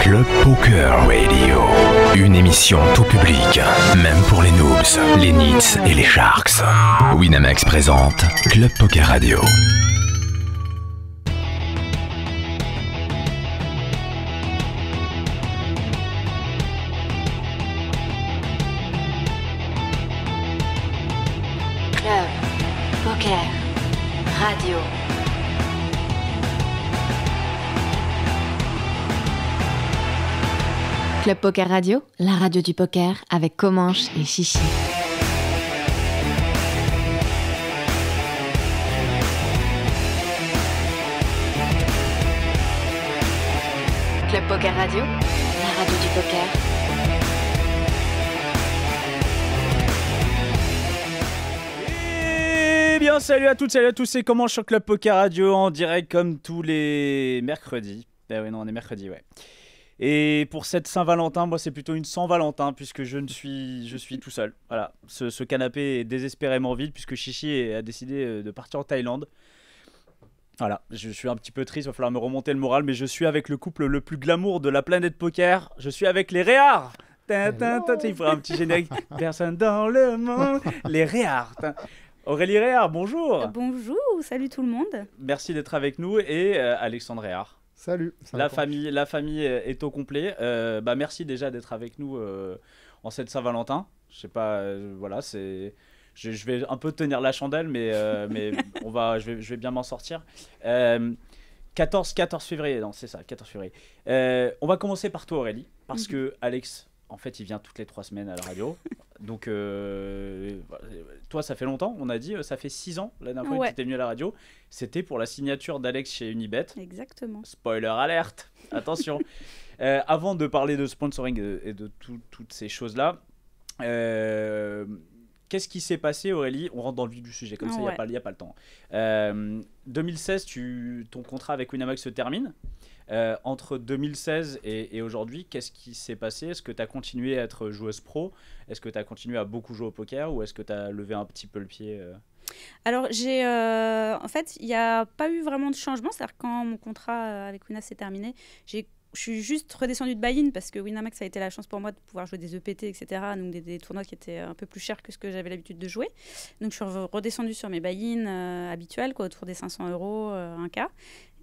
Club Poker Radio. Une émission tout public, même pour les noobs, les nits et les sharks. Winamax présente Club Poker Radio. Club Poker Radio, la radio du poker avec Comanche et Chichi. Club Poker Radio, la radio du poker eh bien, salut à toutes, salut à tous, c'est comment sur Club Poker Radio en direct comme tous les mercredis. Ben oui, non, on est mercredi, ouais. Et pour cette Saint-Valentin, moi, c'est plutôt une Saint-Valentin puisque je ne suis, je suis tout seul. Voilà, ce, canapé est désespérément vide puisque Chichi a décidé euh, de partir en Thaïlande. Voilà, je suis un petit peu triste, il va falloir me remonter le moral, mais je suis avec le couple le plus glamour de la planète poker. Je suis avec les Réards. Il faudra un petit générique. Personne dans le monde. Les Réards. Aurélie Réard, bonjour. Bonjour, salut tout le monde. Merci d'être avec nous et euh, Alexandre Réard. Salut. La famille, la famille est au complet. Euh, bah, merci déjà d'être avec nous euh, en cette Saint-Valentin. Je sais pas, euh, voilà, c'est. Je, vais un peu tenir la chandelle, mais, mais on va, je, vais, bien m'en sortir. 14, 14 février, non, c'est ça, 14 février. on va commencer par toi, Aurélie, parce mhm. que Alex en fait, il vient toutes les trois semaines à la radio. Donc, euh, toi, ça fait longtemps. On a dit, euh, ça fait six ans la dernière fois que tu venu à la radio. C'était pour la signature d'Alex chez Unibet. Exactement. Spoiler alerte. Attention. Euh, avant de parler de sponsoring et de, toutes ces choses-là, qu'est-ce qui s'est passé, Aurélie On rentre dans le vif du sujet, comme ça, il n'y a, pas le temps. 2016, ton contrat avec Winamax se termine. Euh, entre 2016 et, aujourd'hui, qu'est-ce qui s'est passé Est-ce que tu as continué à être joueuse pro Est-ce que tu as continué à beaucoup jouer au poker Ou est-ce que tu as levé un petit peu le pied euh? alors, j'ai, euh, en fait, il n'y a pas eu vraiment de changement. C'est-à-dire quand mon contrat avec Winna s'est terminé, je suis juste redescendue de buy-in parce que Winamax ça a été la chance pour moi de pouvoir jouer des EPT, etc. Donc des, tournois qui étaient un peu plus chers que ce que j'avais l'habitude de jouer. Donc je suis redescendue sur mes buy-in habituels, quoi, autour des 500 euros, un cas.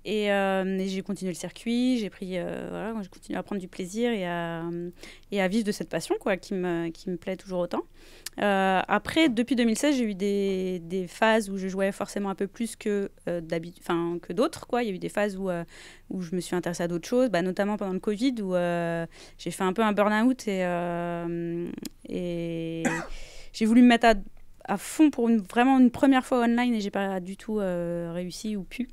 Euh, et, j'ai continué le circuit, j'ai pris, euh, voilà, continué à prendre du plaisir et à, euh, et à vivre de cette passion quoi, qui, me, qui me plaît toujours autant. après, depuis 2016, j'ai eu des, des, phases où je jouais forcément un peu plus que, enfin que d'autres. Quoi. Il y a eu des phases où, où je me suis intéressée à d'autres choses, bah, notamment pendant le Covid, où j'ai fait un peu un burn-out et, et j'ai voulu me mettre à fond pour vraiment une première fois online et j'ai pas du tout réussi ou pu.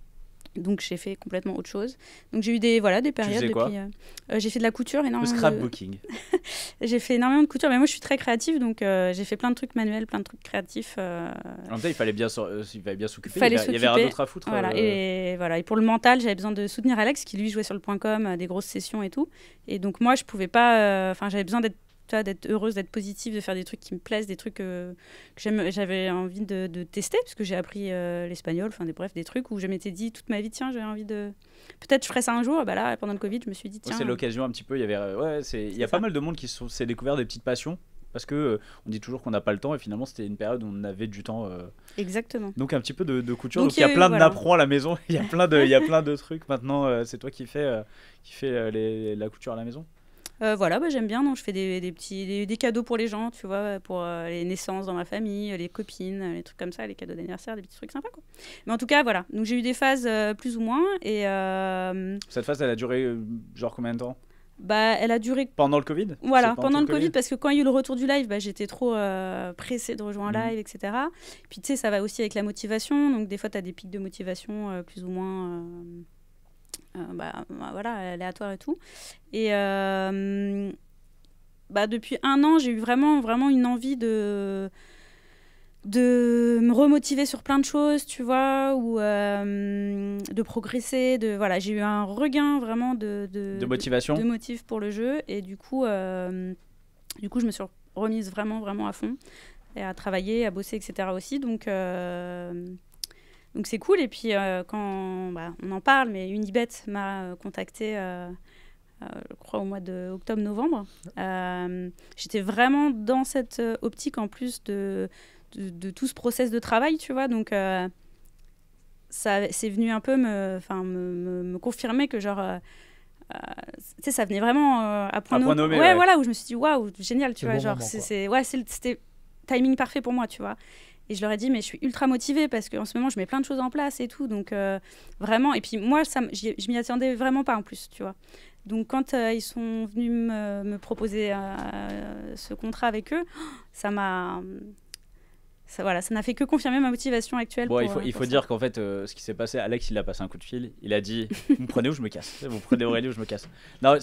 Donc j'ai fait complètement autre chose. Donc j'ai eu des voilà des périodes. Tu euh, euh, j'ai fait de la couture énormément. Le scrapbooking. j'ai fait énormément de couture, mais moi je suis très créative, donc euh, j'ai fait plein de trucs manuels, plein de trucs créatifs. En fait, il fallait bien, il fallait bien s'occuper. Il, y avait rien d'autre à foutre. Voilà. Et voilà. Et pour le mental, j'avais besoin de soutenir Alex qui lui jouait sur le point com, des grosses sessions et tout. Et donc moi je pouvais pas. Enfin j'avais besoin d'être d'être heureuse, d'être positive, de faire des trucs qui me plaisent, des trucs euh, que j'avais envie de, tester, parce que j'ai appris euh, l'espagnol, enfin des, bref, des trucs où je m'étais dit toute ma vie, tiens, j'avais envie de. Peut-être je ferais ça un jour, bah là, pendant le Covid, je me suis dit, tiens. c'est l'occasion un petit peu, il y avait. Euh, ouais, c'est, il y a pas mal de monde qui s'est découvert des petites passions. Parce que on dit toujours qu'on n'a pas le temps et finalement c'était une période où on avait du temps. Exactement. Donc un petit peu de, couture. Donc, il y a, plein de à la maison. il y a plein de, il y a plein de trucs. Maintenant c'est toi qui fais, qui fait la couture à la maison. Euh, voilà, bah, j'aime bien. Donc, je fais des, petits des, cadeaux pour les gens, tu vois, pour euh, les naissances dans ma famille, les copines, les trucs comme ça, les cadeaux d'anniversaire, des petits trucs sympas. Quoi. Mais en tout cas, voilà. Donc, j'ai eu des phases euh, plus ou moins. Et, Cette phase, elle a duré genre combien de temps bah, elle a duré. Pendant le Covid Voilà, pendant, le COVID, parce que quand il y a eu le retour du live, bah, j'étais trop pressée de rejoindre un mhm. live, etc. Puis tu sais, ça va aussi avec la motivation. Donc des fois, tu as des pics de motivation plus ou moins. Euh, bah, bah, voilà, aléatoire et tout. Et euh, bah, depuis un an, j'ai eu vraiment, vraiment une envie de de me remotiver sur plein de choses, tu vois, ou euh, de progresser. De, voilà, j'ai eu un regain vraiment de, de, motivation. De, motifs pour le jeu. Et du coup, du coup, je me suis remise vraiment, vraiment à fond. Et à travailler, à bosser, etc. aussi. Donc, donc c'est cool. Et puis euh, quand bah, on en parle, mais Unibet m'a euh, contacté. Euh, je crois au mois d'octobre-novembre. J'étais vraiment dans cette optique en plus de, de, tout ce process de travail, tu vois. Donc, ça c'est venu un peu me, me, me, confirmer que, genre, tu sais, ça venait vraiment à point, nommé. Ouais, voilà, où je me suis dit, waouh, génial, tu vois. genre, c'était ouais, c'était timing parfait pour moi, tu vois. Et je leur ai dit, mais je suis ultra motivée parce qu'en ce moment, je mets plein de choses en place et tout. Donc, euh, vraiment. Et puis, moi, ça, je m'y attendais vraiment pas en plus, tu vois. Donc, quand euh, ils sont venus me, proposer euh, ce contrat avec eux, ça m'a. Ça, voilà, ça n'a fait que confirmer ma motivation actuelle. Bon, il faut, il faut dire qu'en fait, ce qui s'est passé, Alex, il a passé un coup de fil. Il a dit Vous me prenez ou je me casse Vous prenez Aurélie ou je me casse non,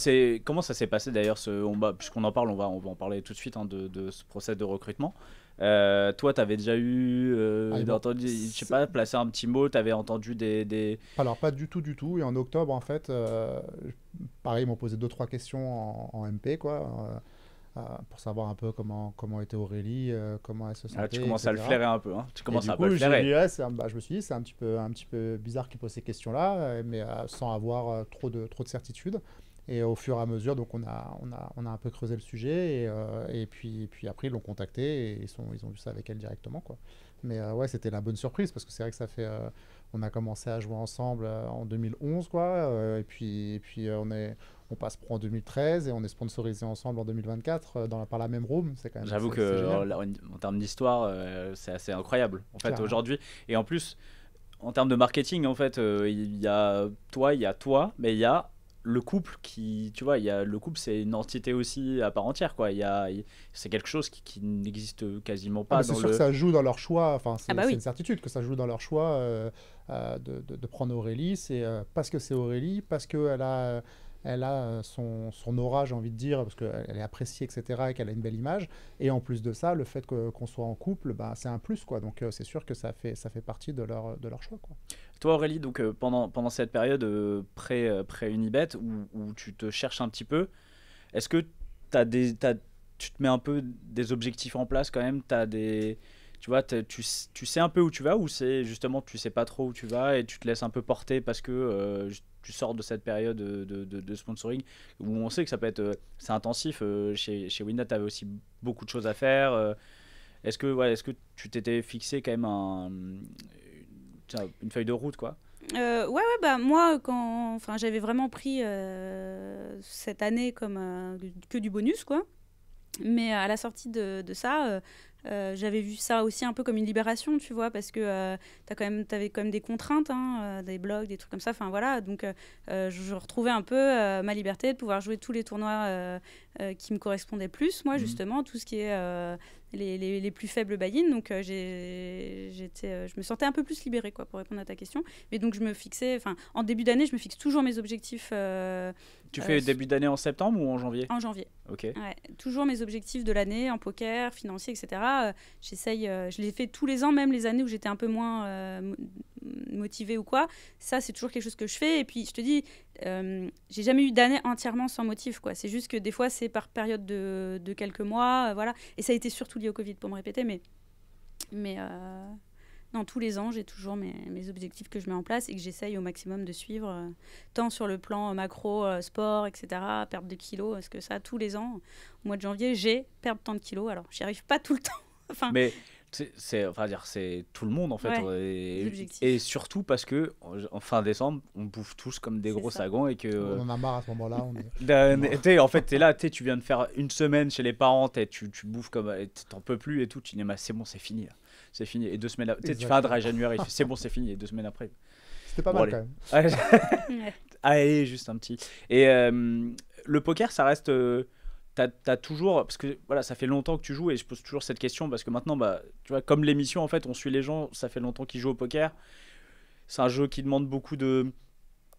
Comment ça s'est passé d'ailleurs ce, bah, Puisqu'on en parle, on va, on va en parler tout de suite hein, de, ce procès de recrutement. Euh, toi, toi, avais déjà eu, euh, ah, entendu, je sais pas, placé un petit mot, tu avais entendu des, des, Alors pas du tout, du tout. Et en octobre, en fait, euh, pareil, ils m'ont posé deux trois questions en, MP, quoi, euh, pour savoir un peu comment comment était Aurélie, comment elle se ah, sentait. tu commences à le flairer un peu, hein. Tu commences à le flairer. bah, je me suis dit, c'est un petit peu un petit peu bizarre qu'ils posent ces questions-là, mais sans avoir trop de trop de certitude. Et au fur et à mesure, donc on a, on a, on a un peu creusé le sujet. Et, euh, et puis, et puis après, ils l'ont contacté et ils, sont, ils ont vu ça avec elle directement. Quoi. Mais euh, ouais, c'était la bonne surprise parce que c'est vrai que ça fait. Euh, on a commencé à jouer ensemble en 2011, quoi. et puis, et puis on, est, on passe pour en 2013 et on est sponsorisé ensemble en 2024 dans, par la même room. C'est quand même. J'avoue que en, termes d'histoire, c'est assez incroyable. En fait, aujourd'hui. Et en plus en termes de marketing, en fait, il y a toi, il y a toi, mais il y a le couple qui tu vois il y le couple c'est une entité aussi à part entière quoi il y c'est quelque chose qui, n'existe quasiment pas ah, c'est sûr que ça joue dans leur choix enfin c'est, ah bah une certitude que ça joue dans leur choix euh, euh, de, prendre Aurélie c'est euh, parce que c'est Aurélie parce qu'elle a elle a son, son aura, envie de dire, parce qu'elle est appréciée, etc., et qu'elle a une belle image. Et en plus de ça, le fait qu'on soit en couple, bah, c'est un plus, quoi. Donc c'est sûr que ça fait, ça fait partie de leur, de leur choix, quoi. Toi, Aurélie, donc, euh, pendant, pendant cette période pré, euh, pré euh, Unibet où, tu te cherches un petit peu, est-ce que as des, tu te mets un peu des objectifs en place quand même as des, Tu vois, tu, tu, sais un peu où tu vas ou c'est justement tu sais pas trop où tu vas et tu te laisses un peu porter parce que tu sors de cette période de, sponsoring où on sait que ça peut être c'est intensif chez chez Winda tu avais aussi beaucoup de choses à faire est-ce que ouais, est-ce que tu t'étais fixé quand même un, une feuille de route, quoi. Euh, ouais, ouais, bah moi, quand, enfin, j'avais vraiment pris euh, cette année comme euh, que du bonus, quoi. Mais à la sortie de, de ça, j'avais vu ça aussi un peu comme une libération, tu vois, parce que tu quand même, avais quand même des contraintes, hein, des blogs, des trucs comme ça. Enfin voilà, donc je retrouvais un peu ma liberté de pouvoir jouer tous les tournois qui me correspondaient plus, moi mhm. justement, tout ce qui est les, plus faibles buy-in. Donc euh, j'étais, euh, je me sentais un peu plus libérée quoi, pour répondre à ta question. Mais donc je me fixais, enfin en début d'année, je me fixe toujours mes objectifs. Euh, tu fais début d'année en septembre ou en janvier En janvier. Ok. toujours mes objectifs de l'année en poker, financier, etc. J'essaye, je les fais tous les ans, même les années où j'étais un peu moins motivé ou quoi, ça c'est toujours quelque chose que je fais. Et puis je te dis, euh, j'ai jamais eu d'année entièrement sans motif. quoi. C'est juste que des fois c'est par période de, quelques mois, euh, voilà. Et ça a été surtout lié au Covid pour me répéter, mais, mais euh, non, tous les ans j'ai toujours mes, objectifs que je mets en place et que j'essaye au maximum de suivre, tant sur le plan macro, sport, etc., perte de kilos, est-ce que ça tous les ans, au mois de janvier, j'ai perte tant de kilos. Alors j'y arrive pas tout le temps. Enfin, c'est enfin dire c'est tout le monde en fait euh, et, surtout parce que en, fin décembre on bouffe tous comme des gros sagons et que on en a euh, marre à ce moment-là ben, en fait t'es là tu viens de faire une semaine chez les parents tu, tu bouffes comme t'en peux plus et tout tu dis mais c'est bon c'est fini c'est fini et deux semaines après, tu fais un à janvier c'est bon c'est fini et deux semaines après c'était pas mal quand même allez juste un petit et euh, le poker ça reste tu as, toujours, parce que voilà, ça fait longtemps que tu joues et je pose toujours cette question parce que maintenant, bah, tu vois, comme l'émission, en fait, on suit les gens, ça fait longtemps qu'ils jouent au poker. C'est un jeu qui demande beaucoup de,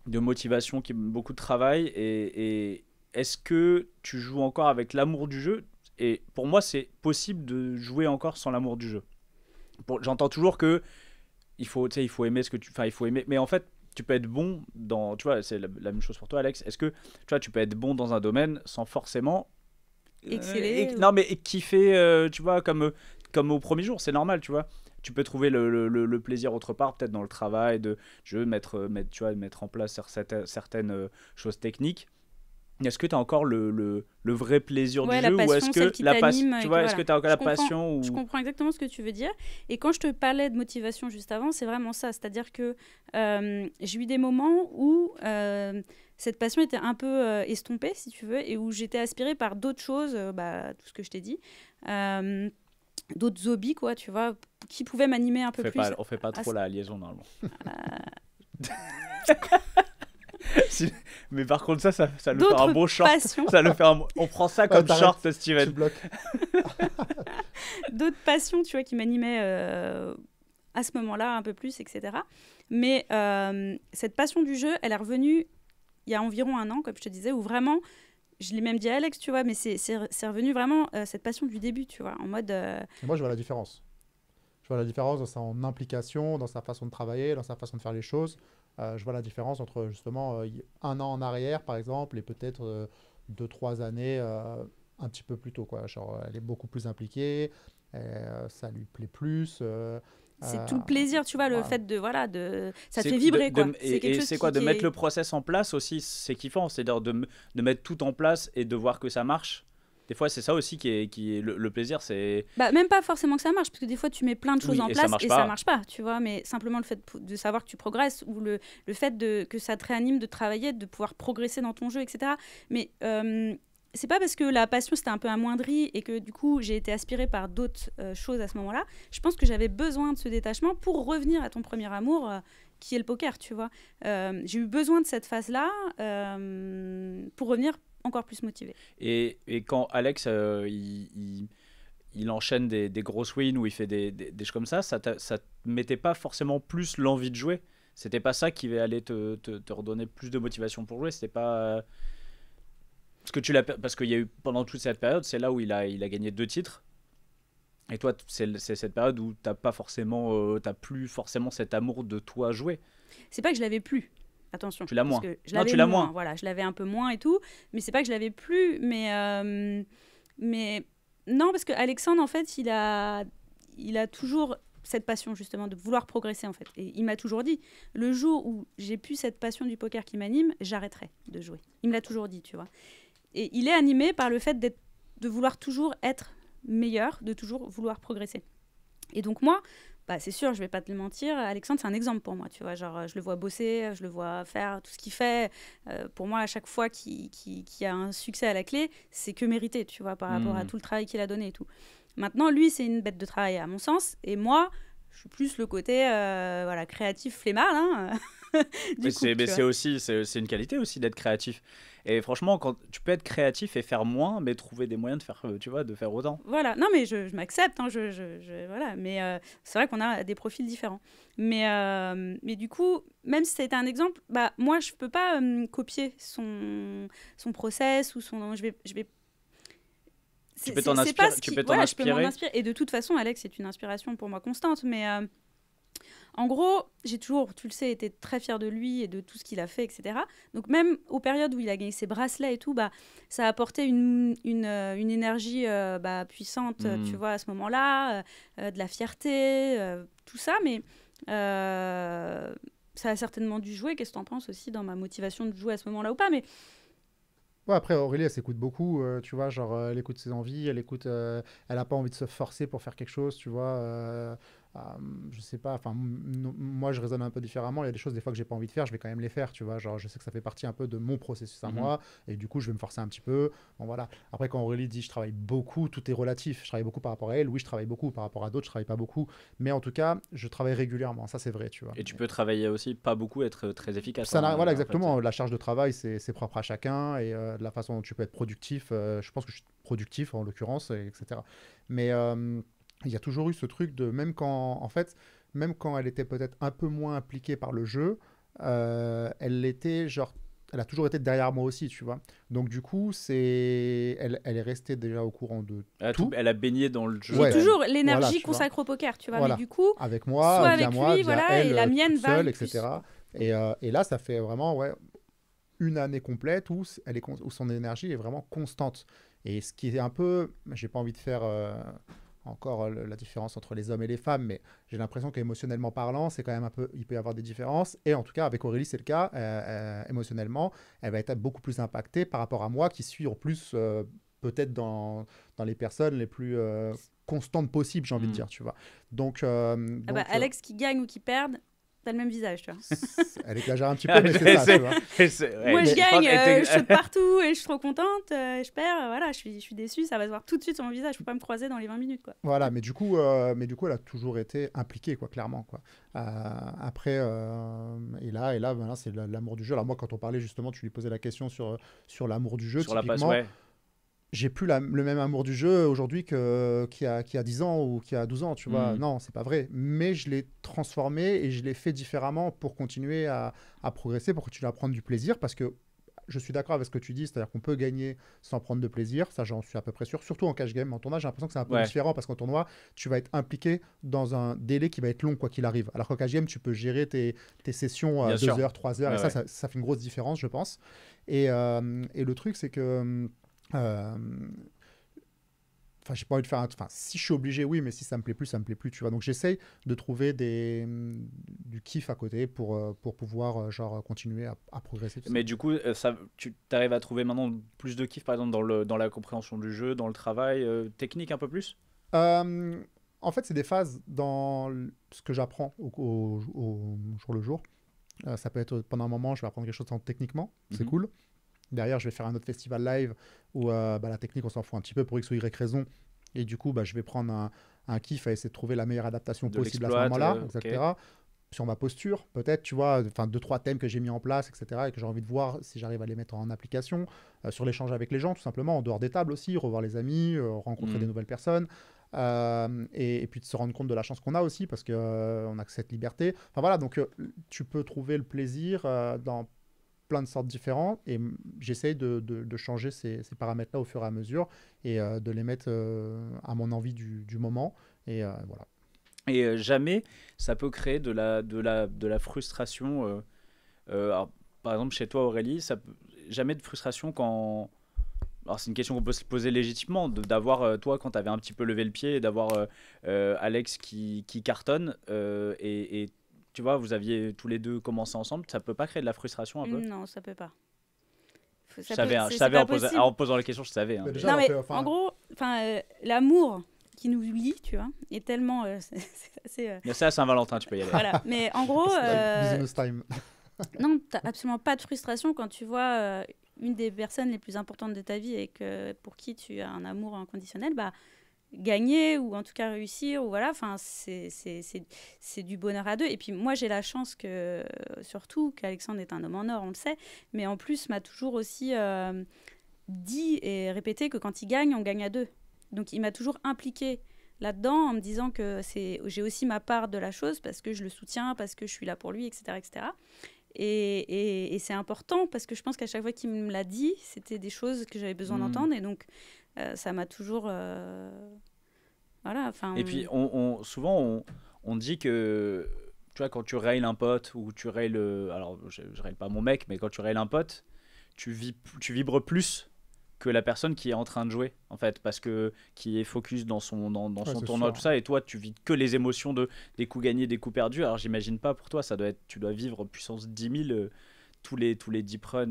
de motivation, qui beaucoup de travail. Et, est-ce que tu joues encore avec l'amour du jeu Et pour moi, c'est possible de jouer encore sans l'amour du jeu. J'entends toujours que il faut, il faut aimer ce que tu, enfin, il faut aimer. Mais en fait, tu peux être bon dans, tu vois, c'est la, la, même chose pour toi, Alex. Est-ce que, tu vois, tu peux être bon dans un domaine sans forcément euh, non, mais kiffer, euh, tu vois, euh, comme, au premier jour, c'est normal, tu vois. Tu peux trouver le, plaisir autre part, peut-être dans le travail, de je mettre, tu mettre en place certaines choses techniques est-ce que tu as encore le, le, vrai plaisir de du jeu ou est-ce que la passion tu vois est-ce que tu as encore la passion ou... je comprends exactement ce que tu veux dire et quand je te parlais de motivation juste avant c'est vraiment ça c'est-à-dire que euh, j'ai eu des moments où euh, cette passion était un peu euh, estompée si tu veux et où j'étais aspirée par d'autres choses bah, tout ce que je t'ai dit d'autres hobbies quoi tu vois qui pouvaient m'animer un peu on plus pas, on fait pas trop la liaison normalement Mais par contre, ça, ça, ça le fait un beau short. Ça le On prend ça comme short, Steven. D'autres passions, tu vois, qui m'animaient euh, à ce moment-là un peu plus, etc. Mais euh, cette passion du jeu, elle est revenue il y a environ un an, comme je te disais, où vraiment, je l'ai même dit à Alex, tu vois, mais c'est revenu vraiment euh, cette passion du début, tu vois, en mode. Moi, je vois la différence. Je vois la différence dans son implication, dans sa façon de travailler, dans sa façon de faire les choses. Euh, je vois la différence entre justement euh, un an en arrière, par exemple, et peut-être euh, deux, trois années un petit peu plus tôt. Quoi. Genre, elle est beaucoup plus impliquée, ça lui plaît plus. c'est tout le plaisir, tu vois, le fait de. Voilà, de ça fait vibrer. De, quoi. et c'est quoi De mettre le process en place aussi, c'est kiffant. C'est-à-dire de mettre tout en place et de voir que ça marche. Des fois, c'est ça aussi qui est, qui est le, plaisir, c'est. Bah, même pas forcément que ça marche, parce que des fois, tu mets plein de choses en place et ça marche pas, tu vois. Mais simplement le fait de savoir que tu progresses ou le, le fait de, que ça te réanime de travailler, de pouvoir progresser dans ton jeu, etc. Mais. c'est pas parce que la passion c'était un peu amoindrie et que du coup j'ai été aspirée par d'autres euh, choses à ce moment-là. Je pense que j'avais besoin de ce détachement pour revenir à ton premier amour euh, qui est le poker, tu vois. j'ai eu besoin de cette phase-là pour revenir encore plus motivé. Et, quand Alex, euh, il, enchaîne des, grosses wins ou il fait des, des, choses comme ça, ça ne mettait pas forcément plus l'envie de jouer C'était pas ça qui allait te, te, te, redonner plus de motivation pour jouer C'était pas. Parce euh, que tu l'as, parce qu'il y a eu pendant toute cette période, c'est là où il a, gagné deux titres. Et toi, c'est, cette période où t'as pas forcément, euh, t'as plus forcément cet amour de toi jouer. C'est pas que je l'avais plus. Attention. Tu l'as moins. Je non, tu l'as moins. Voilà, je l'avais un peu moins et tout. Mais c'est pas que je l'avais plus, mais. Euh, mais non, parce que Alexandre, en fait, il a, il a toujours cette passion justement de vouloir progresser en fait. Et il m'a toujours dit, le jour où j'ai plus cette passion du poker qui m'anime, j'arrêterai de jouer. Il me l'a toujours dit, tu vois. Et il est animé par le fait de vouloir toujours être meilleur, de toujours vouloir progresser. Et donc moi, bah, c'est sûr, je ne vais pas te le mentir, Alexandre, c'est un exemple pour moi, tu vois. Genre, je le vois bosser, je le vois faire tout ce qu'il fait. Euh, pour moi, à chaque fois qu'il qui qui a un succès à la clé, c'est que mérité, tu vois, par rapport à hmm. tout le travail qu'il a donné tout. Maintenant, lui, c'est une bête de travail, à mon sens. Et moi, je suis plus le côté euh, voilà, créatif flemmard, hein mais c'est aussi c'est une qualité aussi d'être créatif. Et franchement, quand tu peux être créatif et faire moins, mais trouver des moyens de faire, euh, tu vois, de faire autant. Voilà. Non, mais je, m'accepte. Hein, je, voilà. Mais euh, c'est vrai qu'on a des profils différents. Mais euh, mais du coup, même si c'était un exemple, bah moi je peux pas copier son son process ou son. Je vais je vais tu peux t'en inspirer. Tu peux Et de toute façon, Alex est une inspiration pour moi constante. Mais en gros, j'ai toujours, tu le sais, été très fière de lui et de tout ce qu'il a fait, etc. Donc même aux périodes où il a gagné ses bracelets et tout, bah, ça a apporté une, euh, énergie euh, bah, puissante, euh, tu hmm. vois, à ce moment-là, de la fierté, tout ça, mais ça a certainement dû jouer. Qu'est-ce que tu en penses aussi dans ma motivation de jouer à ce moment-là ou pas mais... après, Aurélie, elle s'écoute beaucoup, tu vois, genre, elle écoute ses envies, elle écoute, elle n'a pas envie de se forcer pour faire quelque chose, tu vois. Euh, je sais pas, enfin, moi je résonne un peu différemment. Il y a des choses des fois que j'ai pas envie de faire, je vais quand même les faire, tu vois. Genre, je sais que ça fait partie un peu de mon processus à mhm. moi, et du coup, je vais me forcer un petit peu. Bon, voilà. Après, quand Aurélie dit je travaille beaucoup, tout est relatif. Je travaille beaucoup par rapport à elle, oui, je travaille beaucoup par rapport à d'autres, je travaille pas beaucoup, mais en tout cas, je travaille régulièrement, ça c'est vrai, tu vois. Et tu peux travailler aussi pas beaucoup, être euh, très efficace. voilà, exactement. La charge de travail, c'est propre à chacun, et euh, la façon dont tu peux être productif, je pense que je suis productif en l'occurrence, etc. Mais il y a toujours eu ce truc de même quand en fait même quand elle était peut-être un peu moins impliquée par le jeu euh, elle l'était genre elle a toujours été derrière moi aussi, tu vois. Donc du coup, c'est, elle, elle, est restée déjà au courant de tout. Elle a baigné dans le jeu. toujours l'énergie qu'on consacrée au poker, tu vois. Mais du coup, avec moi, soit avec moi, lui, voilà, et la mienne va seule, etc. Et, euh, et, là, ça fait vraiment ouais une année complète où elle est où son énergie est vraiment constante. Et ce qui est un peu, j'ai pas envie de faire. Euh, encore euh, la différence entre les hommes et les femmes, mais j'ai l'impression qu'émotionnellement parlant, c'est quand même un peu, il peut y avoir des différences. Et en tout cas, avec Aurélie, c'est le cas. Euh, euh, émotionnellement, elle va être beaucoup plus impactée par rapport à moi, qui suis en plus peut-être dans, dans les personnes les plus constantes possibles, j'ai envie de mm. dire, tu vois. Donc, ah bah, Alex qui gagne ou qui perd, T'as le même visage, tu vois. Elle exagère un petit peu, mais c'est ça, Moi, je gagne, euh, je saute partout et je suis trop contente. Euh, je perds, euh, voilà, je suis, je suis déçue. Ça va se voir tout de suite sur mon visage. Je peux pas me croiser dans les 20 minutes, quoi. Voilà, mais du coup, mais du coup elle a toujours été impliquée, quoi, clairement, quoi. après, et là, et là, voilà, c'est l'amour du jeu. Alors moi, quand on parlait justement, tu lui posais la question sur, sur l'amour du jeu, sur la passe, ouais j'ai plus le même amour du jeu aujourd'hui qu'il y, a, 10 ans ou qu'il y a 12 ans, tu vois. Mm. Non, c'est pas vrai. Mais je l'ai transformé et je l'ai fait différemment pour continuer à, progresser, pour que tu à prendre du plaisir parce que je suis d'accord avec ce que tu dis, c'est-à-dire qu'on peut gagner sans prendre de plaisir, ça j'en suis à peu près sûr, surtout en cash game, en tournoi, j'ai l'impression que c'est un peu différent parce qu'en tournoi, tu vas être impliqué dans un délai qui va être long quoi qu'il arrive, alors qu'en cash game, tu peux gérer tes, sessions à 2 heures, 3 heures, et ça, ça, fait une grosse différence, je pense. Et, euh, et le truc, c'est que hum, euh, enfin j'ai pas envie de faire un... enfin si je suis obligé oui mais si ça me plaît plus ça me plaît plus tu vois donc j'essaye de trouver des mm, du kiff à côté pour euh, pour pouvoir euh, genre continuer à, progresser mais du coup ça tu arrives à trouver maintenant plus de kiff par exemple dans le dans la compréhension du jeu dans le travail technique un peu plus en fait c'est des phases dans ce que j'apprends au, au, jour le jour ça peut être pendant un moment je vais apprendre quelque chose techniquement c'est mhm. cool Derrière, je vais faire un autre festival live où euh, bah, la technique, on s'en fout un petit peu pour X ou Y raison. Et du coup, bah, je vais prendre un, kiff à essayer de trouver la meilleure adaptation possible à ce moment-là, euh, etc. Sur ma posture, peut-être, tu vois, enfin, deux, trois thèmes que j'ai mis en place, etc., et que j'ai envie de voir si j'arrive à les mettre en application. Euh, sur l'échange avec les gens, tout simplement, en dehors des tables aussi, revoir les amis, rencontrer des mm. nouvelles personnes. Et, puis de se rendre compte de la chance qu'on a aussi parce qu'on on a cette liberté. Enfin voilà, donc tu peux trouver le plaisir dans de sortes différentes et j'essaye de, de, changer ces, ces paramètres-là au fur et à mesure et euh, de les mettre euh, à mon envie du, du moment. Et euh, voilà. Et jamais ça peut créer de la, de la, de la frustration. par exemple, chez toi, Aurélie, ça peut, jamais de frustration quand. Alors c'est une question qu'on peut se poser légitimement, d'avoir toi quand tu avais un petit peu levé le pied et d'avoir Alex qui, qui cartonne et, et, tu vois, vous aviez tous les deux commencé ensemble, ça peut pas créer de la frustration un peu Non, ça peut pas. je savais, en, posant, la question, je savais. en gros, enfin, euh, l'amour qui nous lie, tu vois, est tellement. Euh, c'est euh... à Saint-Valentin, tu peux y aller. voilà, mais en gros. Euh, business time. non, absolument pas de frustration quand tu vois euh, une des personnes les plus importantes de ta vie et que pour qui tu as un amour inconditionnel, bah gagner ou en tout cas réussir ou voilà enfin c'est du bonheur à deux et puis moi j'ai la chance que surtout qu'Alexandre est un homme en or on le sait mais en plus m'a toujours aussi euh, dit et répété que quand il gagne on gagne à deux donc il m'a toujours impliqué là-dedans en me disant que c'est j'ai aussi ma part de la chose parce que je le soutiens parce que je suis là pour lui etc etc et, c'est important parce que je pense qu'à chaque fois qu'il me l'a dit c'était des choses que j'avais besoin hmm. d'entendre et donc euh, ça m'a toujours. Euh, voilà, Et puis, euh, on, souvent, on, dit que. Tu vois, quand tu rails un pote ou tu rails. Alors, je, ne pas mon mec, mais quand tu rails un pote, tu, vis, tu vibres plus que la personne qui est en train de jouer en fait parce que qui est focus dans son dans, son tournoi tout ça et toi tu vis que les émotions de des coups gagnés des coups perdus alors j'imagine pas pour toi ça doit être tu dois vivre puissance 10 000 tous les, tous les deep runs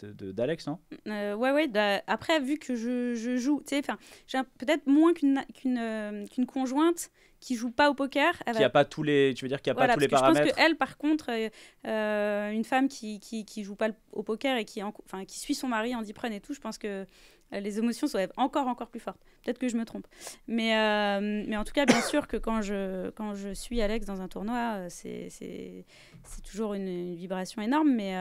d'Alex, de, non euh, Ouais, ouais. Après, vu que je, je joue, tu sais, j'ai peut-être moins qu'une qu'une euh, qu'une conjointe qui joue pas au poker. Elle qui n'a pas tous les, tu veux dire, qui a pas tous les paramètres. Je pense qu'elle, elle, par contre, euh, euh, une femme qui, qui, qui joue pas au poker et qui, enfin, qui suit son mari en deep run et tout, je pense que euh, les émotions sont encore, encore plus fortes. Peut-être que je me trompe. Mais, euh, mais en tout cas, bien sûr que quand je, quand je suis Alex dans un tournoi, euh, c'est, toujours une, vibration énorme. Mais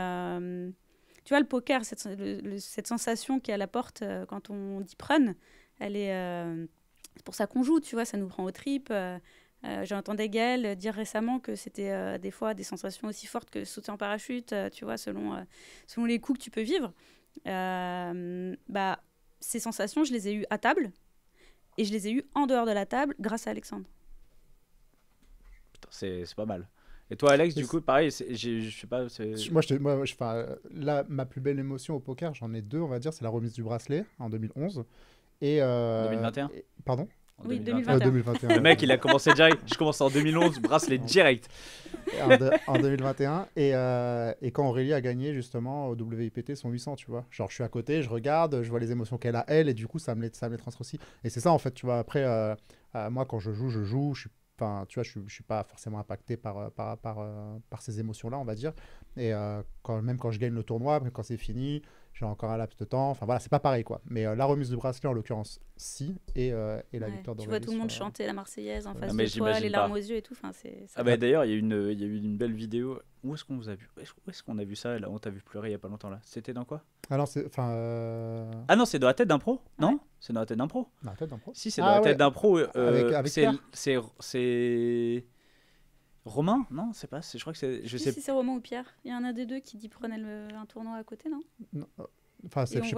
tu vois, le poker, cette, sensation qui est à la porte quand on dit prune, elle est. c'est pour ça qu'on joue, tu vois, ça nous prend aux tripes. j'ai entendu Gaël dire récemment que c'était des fois des sensations aussi fortes que sauter en parachute, tu vois, selon, selon les coups que tu peux vivre. bah, ces sensations, je les ai eues à table et je les ai eues en dehors de la table grâce à Alexandre. c'est pas mal. Et toi, Alex, du coup, pareil, je sais pas. Moi, je, moi je, là, ma plus belle émotion au poker, j'en ai deux, on va dire, c'est la remise du bracelet en 2011. Et, euh, 2021 Pardon oui, 2021. Le mec, il a commencé direct. Je commence en 2011, bracelet direct. En, 2021. Euh, et, quand Aurélie a gagné justement au WIPT son 800, tu vois. Genre, je suis à côté, je regarde, je vois les émotions qu'elle a, elle, et du coup, ça me les, ça aussi. Et c'est ça, en fait, tu vois. Après, euh, euh, moi, quand je joue, je joue. Je suis Enfin, tu vois, je ne suis pas forcément impacté par, par, par, par ces émotions-là, on va dire. Et quand, même quand je gagne le tournoi, quand c'est fini, j'ai encore un laps de temps. Enfin voilà, c'est pas pareil quoi. Mais euh, la remise de bracelet en l'occurrence, si, et, la euh, et la ouais, victoire Tu vois tout le monde chanter la Marseillaise en face de toi, les larmes aux yeux et tout. ah bah, d'ailleurs, il y, a eu une belle vidéo. Où est-ce qu'on vous a vu Où est-ce qu'on a vu ça là, On t'a vu pleurer il y a pas longtemps là. C'était dans quoi ah non, c'est, euh, ah non, c'est dans la tête d'un pro, non C'est dans la tête d'un pro. Dans la tête d'un pro. Si, c'est dans ah la tête d'un pro. Avec, c'est, Romain Non, c'est pas. Je crois que c'est. Je, sais si c'est Romain ou Pierre. Il y en a des deux qui dit prenez un tournoi à côté, non, euh, je sais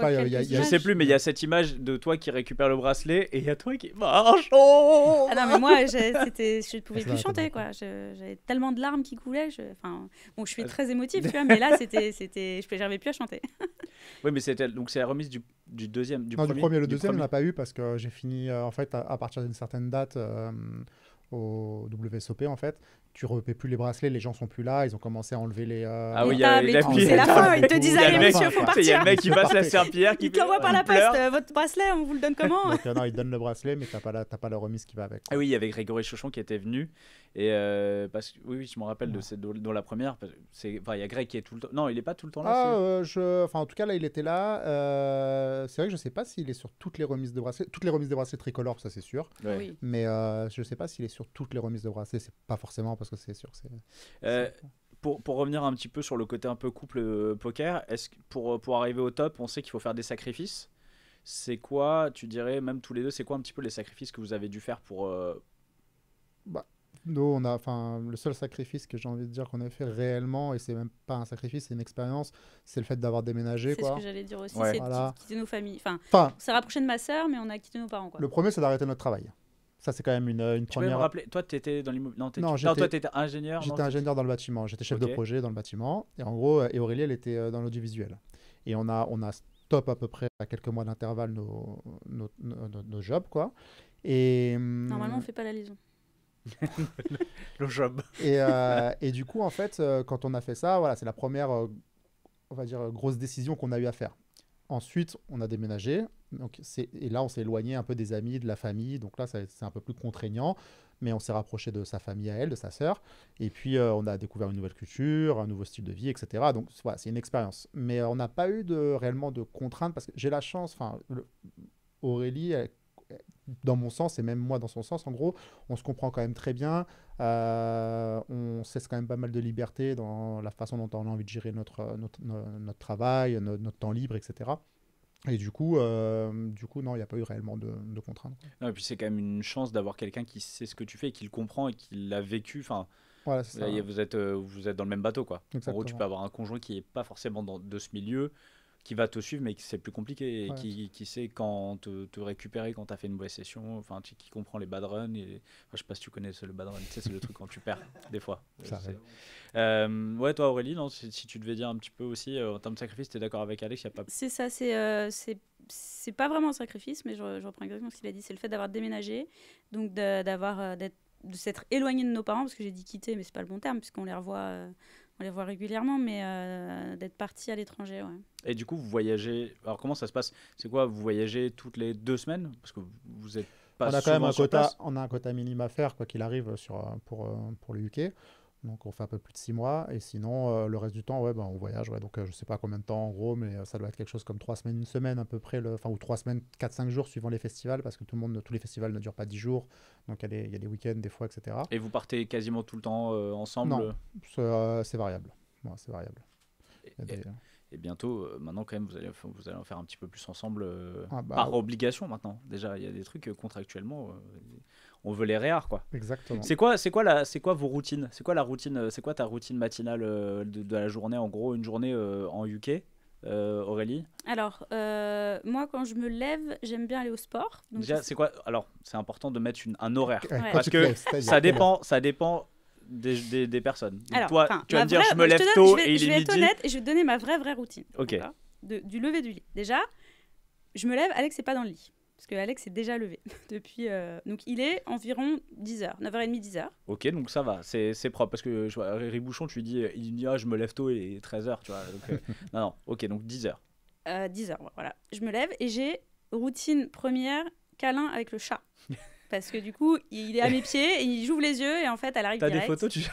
pas, sais plus, mais il y a cette image de toi qui récupère le bracelet et il y a toi qui marche. ah non, mais moi, je ne pouvais plus chanter, quoi. J'avais tellement de larmes qui coulaient. Je... Enfin, bon, je suis euh, très émotive, tu vois, mais là, c'était, c'était, je jamais plus à chanter. oui, mais c'était donc c'est la remise du, deuxième, du premier. le deuxième, on n'a pas eu parce que j'ai fini euh, en fait à, partir d'une certaine date au WSOP en fait, tu repais plus les bracelets, les gens sont plus là, ils ont commencé à enlever les. Euh, ah oui, il y c'est la fin, ils te disent allez monsieur, faut partir. Il y a le mec qui passe la serpillère qui. Il t'envoie par la poste euh, votre bracelet, on vous le donne comment Donc, Non, il donne le bracelet, mais t'as pas la, as pas la remise qui va avec. Ah oui, il y avait Grégory Chauchon qui était venu et euh, parce que oui, oui, je me rappelle de cette dans la première, c'est enfin il y a Greg qui est tout le temps. Non, il est pas tout le temps là. Ah, euh, je, enfin en tout cas là, il était là. c'est vrai que je sais pas s'il est sur toutes les remises de bracelets, toutes les remises de bracelets tricolores, ça c'est sûr. Ouais. Oui. Mais je sais pas s'il est sur toutes les remises de bras, c'est pas forcément parce que c'est sûr. Euh, pour, pour, revenir un petit peu sur le côté un peu couple euh, poker, est-ce que pour, euh, pour arriver au top, on sait qu'il faut faire des sacrifices C'est quoi, tu dirais, même tous les deux, c'est quoi un petit peu les sacrifices que vous avez dû faire pour. Bah, nous, on a, enfin, le seul sacrifice que j'ai envie de dire qu'on a fait réellement, et c'est même pas un sacrifice, c'est une expérience, c'est le fait d'avoir déménagé. C'est ce que j'allais dire aussi, c'est de quitter nos familles. Enfin, on s'est rapproché de ma sœur, mais on a quitté nos parents. Le premier, c'est d'arrêter notre travail. Ça, c'est quand même une, euh, une tu première. Peux me rappeler, toi, tu étais dans l'immobilier. Non, ingénieur. J'étais ingénieur dans le bâtiment. J'étais chef de projet dans le bâtiment. Et en gros, euh, et Aurélie, elle était euh, dans l'audiovisuel. Et on a, on a stop à peu près à quelques mois d'intervalle nos, nos, nos, jobs, quoi. Et, hum, Normalement, on fait pas la liaison. le job. Et, et, du coup, en fait, quand on a fait ça, voilà, c'est la première, on va dire, grosse décision qu'on a eu à faire. Ensuite, on a déménagé. Donc et là, on s'est éloigné un peu des amis, de la famille. Donc là, c'est un peu plus contraignant. Mais on s'est rapproché de sa famille à elle, de sa sœur. Et puis, euh, on a découvert une nouvelle culture, un nouveau style de vie, etc. Donc voilà, c'est une expérience. Mais on n'a pas eu de, réellement de contraintes parce que j'ai la chance. Enfin, Aurélie, dans mon sens et même moi dans son sens, en gros, on se comprend quand même très bien. Euh, on cesse quand même pas mal de liberté dans la façon dont on a envie de gérer notre, euh, notre, travail, notre, temps libre, etc. Et du coup, euh, du coup non, il n'y a pas eu réellement de, contraintes. et puis c'est quand même une chance d'avoir quelqu'un qui sait ce que tu fais qui le comprend et qui l'a vécu. Enfin, Vous, êtes, vous êtes dans le même bateau. Quoi. En gros, tu peux avoir un conjoint qui n'est pas forcément dans, de ce milieu qui va te suivre, mais c'est plus compliqué, qui, qui, sait quand te, récupérer quand tu as fait une mauvaise session, enfin, qui comprend les bad runs. Et, je sais pas si tu connais le bad run, c'est le truc quand tu perds, des fois. Euh, ouais, toi, Aurélie, non, si, tu devais dire un petit peu aussi, euh, en termes de sacrifice, tu es d'accord avec Alex a pas... C'est ça, euh, c'est. c'est pas vraiment un sacrifice, mais je, je reprends exactement ce qu'il a dit. C'est le fait d'avoir déménagé, donc d'avoir d'être de s'être éloigné de nos parents, parce que j'ai dit quitter, mais c'est pas le bon terme, puisqu'on les revoit on les voit régulièrement, mais euh, d'être parti à l'étranger. Ouais. Et du coup, vous voyagez. Alors, comment ça se passe C'est quoi Vous voyagez toutes les deux semaines Parce que vous êtes pas on a quand même un quota, on a un quota minimum à faire, quoi qu'il arrive, sur, euh, pour, euh, pour le UK. Donc on fait un peu plus de six mois. Et sinon, euh, le reste du temps, ouais, ben, on voyage. Ouais. Donc euh, je sais pas combien de temps en gros, mais euh, ça doit être quelque chose comme trois semaines, une semaine à peu près, le... enfin ou trois semaines, quatre, cinq jours suivant les festivals, parce que tout le monde, tous les festivals ne durent pas dix jours. Donc il y, a des week-ends des fois, etc. Et vous partez quasiment tout le temps ensemble Non, c'est variable. c'est variable. Et, bientôt, maintenant quand même, vous allez, vous allez en faire un petit peu plus ensemble ah, bah, par obligation maintenant. Déjà, il y a des trucs contractuellement on veut les réar quoi. Exactement. C'est quoi, c'est quoi la, c'est quoi vos routines C'est quoi la routine euh, C'est quoi ta routine matinale euh, de, la journée En gros, une journée euh, en UK. Aurélie Alors, moi, quand je me lève, j'aime bien aller au sport. Déjà, c'est quoi Alors, c'est important de mettre un horaire. Parce que ça dépend, ça dépend des, des, personnes. alors, tu vas me dire, je me lève tôt et il Je vais être honnête et je vais donner ma vraie, vraie routine. Ok. du lever du lit. Déjà, je me lève, Alex c'est pas dans le lit. Parce que Alex est déjà levé depuis. Euh, donc il est environ 10h, 9h30, 10h. Ok, donc ça va, c'est c'est propre. Parce que je Bouchon, tu lui dis, il dit, ah, je me lève tôt, et 13h, tu vois. Euh, non, non, ok, donc 10h. Euh, 10h, voilà. Je me lève et j'ai routine première câlin avec le chat. Parce que du coup, il est à mes pieds, et il j'ouvre les yeux et en fait, elle arrive T'as des photos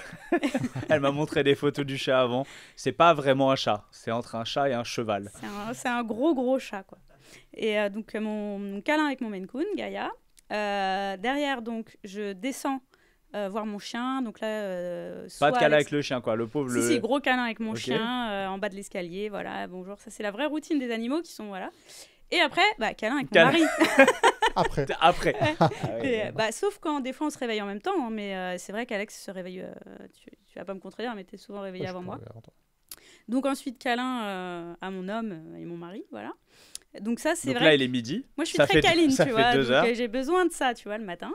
Elle m'a montré des photos du chat avant. C'est pas vraiment un chat, c'est entre un chat et un cheval. c'est un gros gros chat quoi. Et euh, donc, mon, câlin avec mon Maine Coon, Gaïa. Euh, derrière, donc, je descends euh, voir mon chien. Donc là, pas de câlin avec le chien, quoi. Le pauvre. Si, le... si gros câlin avec mon chien en bas de l'escalier. Voilà, bonjour. Ça, c'est la vraie routine des animaux qui sont voilà. Et après, bah, câlin avec mon mari. après. après. Ah bah, sauf quand des fois on se réveille en même temps. Hein, mais c'est vrai qu'Alex se réveille. tu, vas pas me contredire, mais tu es souvent réveillé avant moi. Donc ensuite câlin à mon homme et mon mari, voilà. Donc ça, c'est vrai. là, il est midi. Moi, je suis très caline câline, tu vois. Euh, j'ai besoin de ça, tu vois, le matin.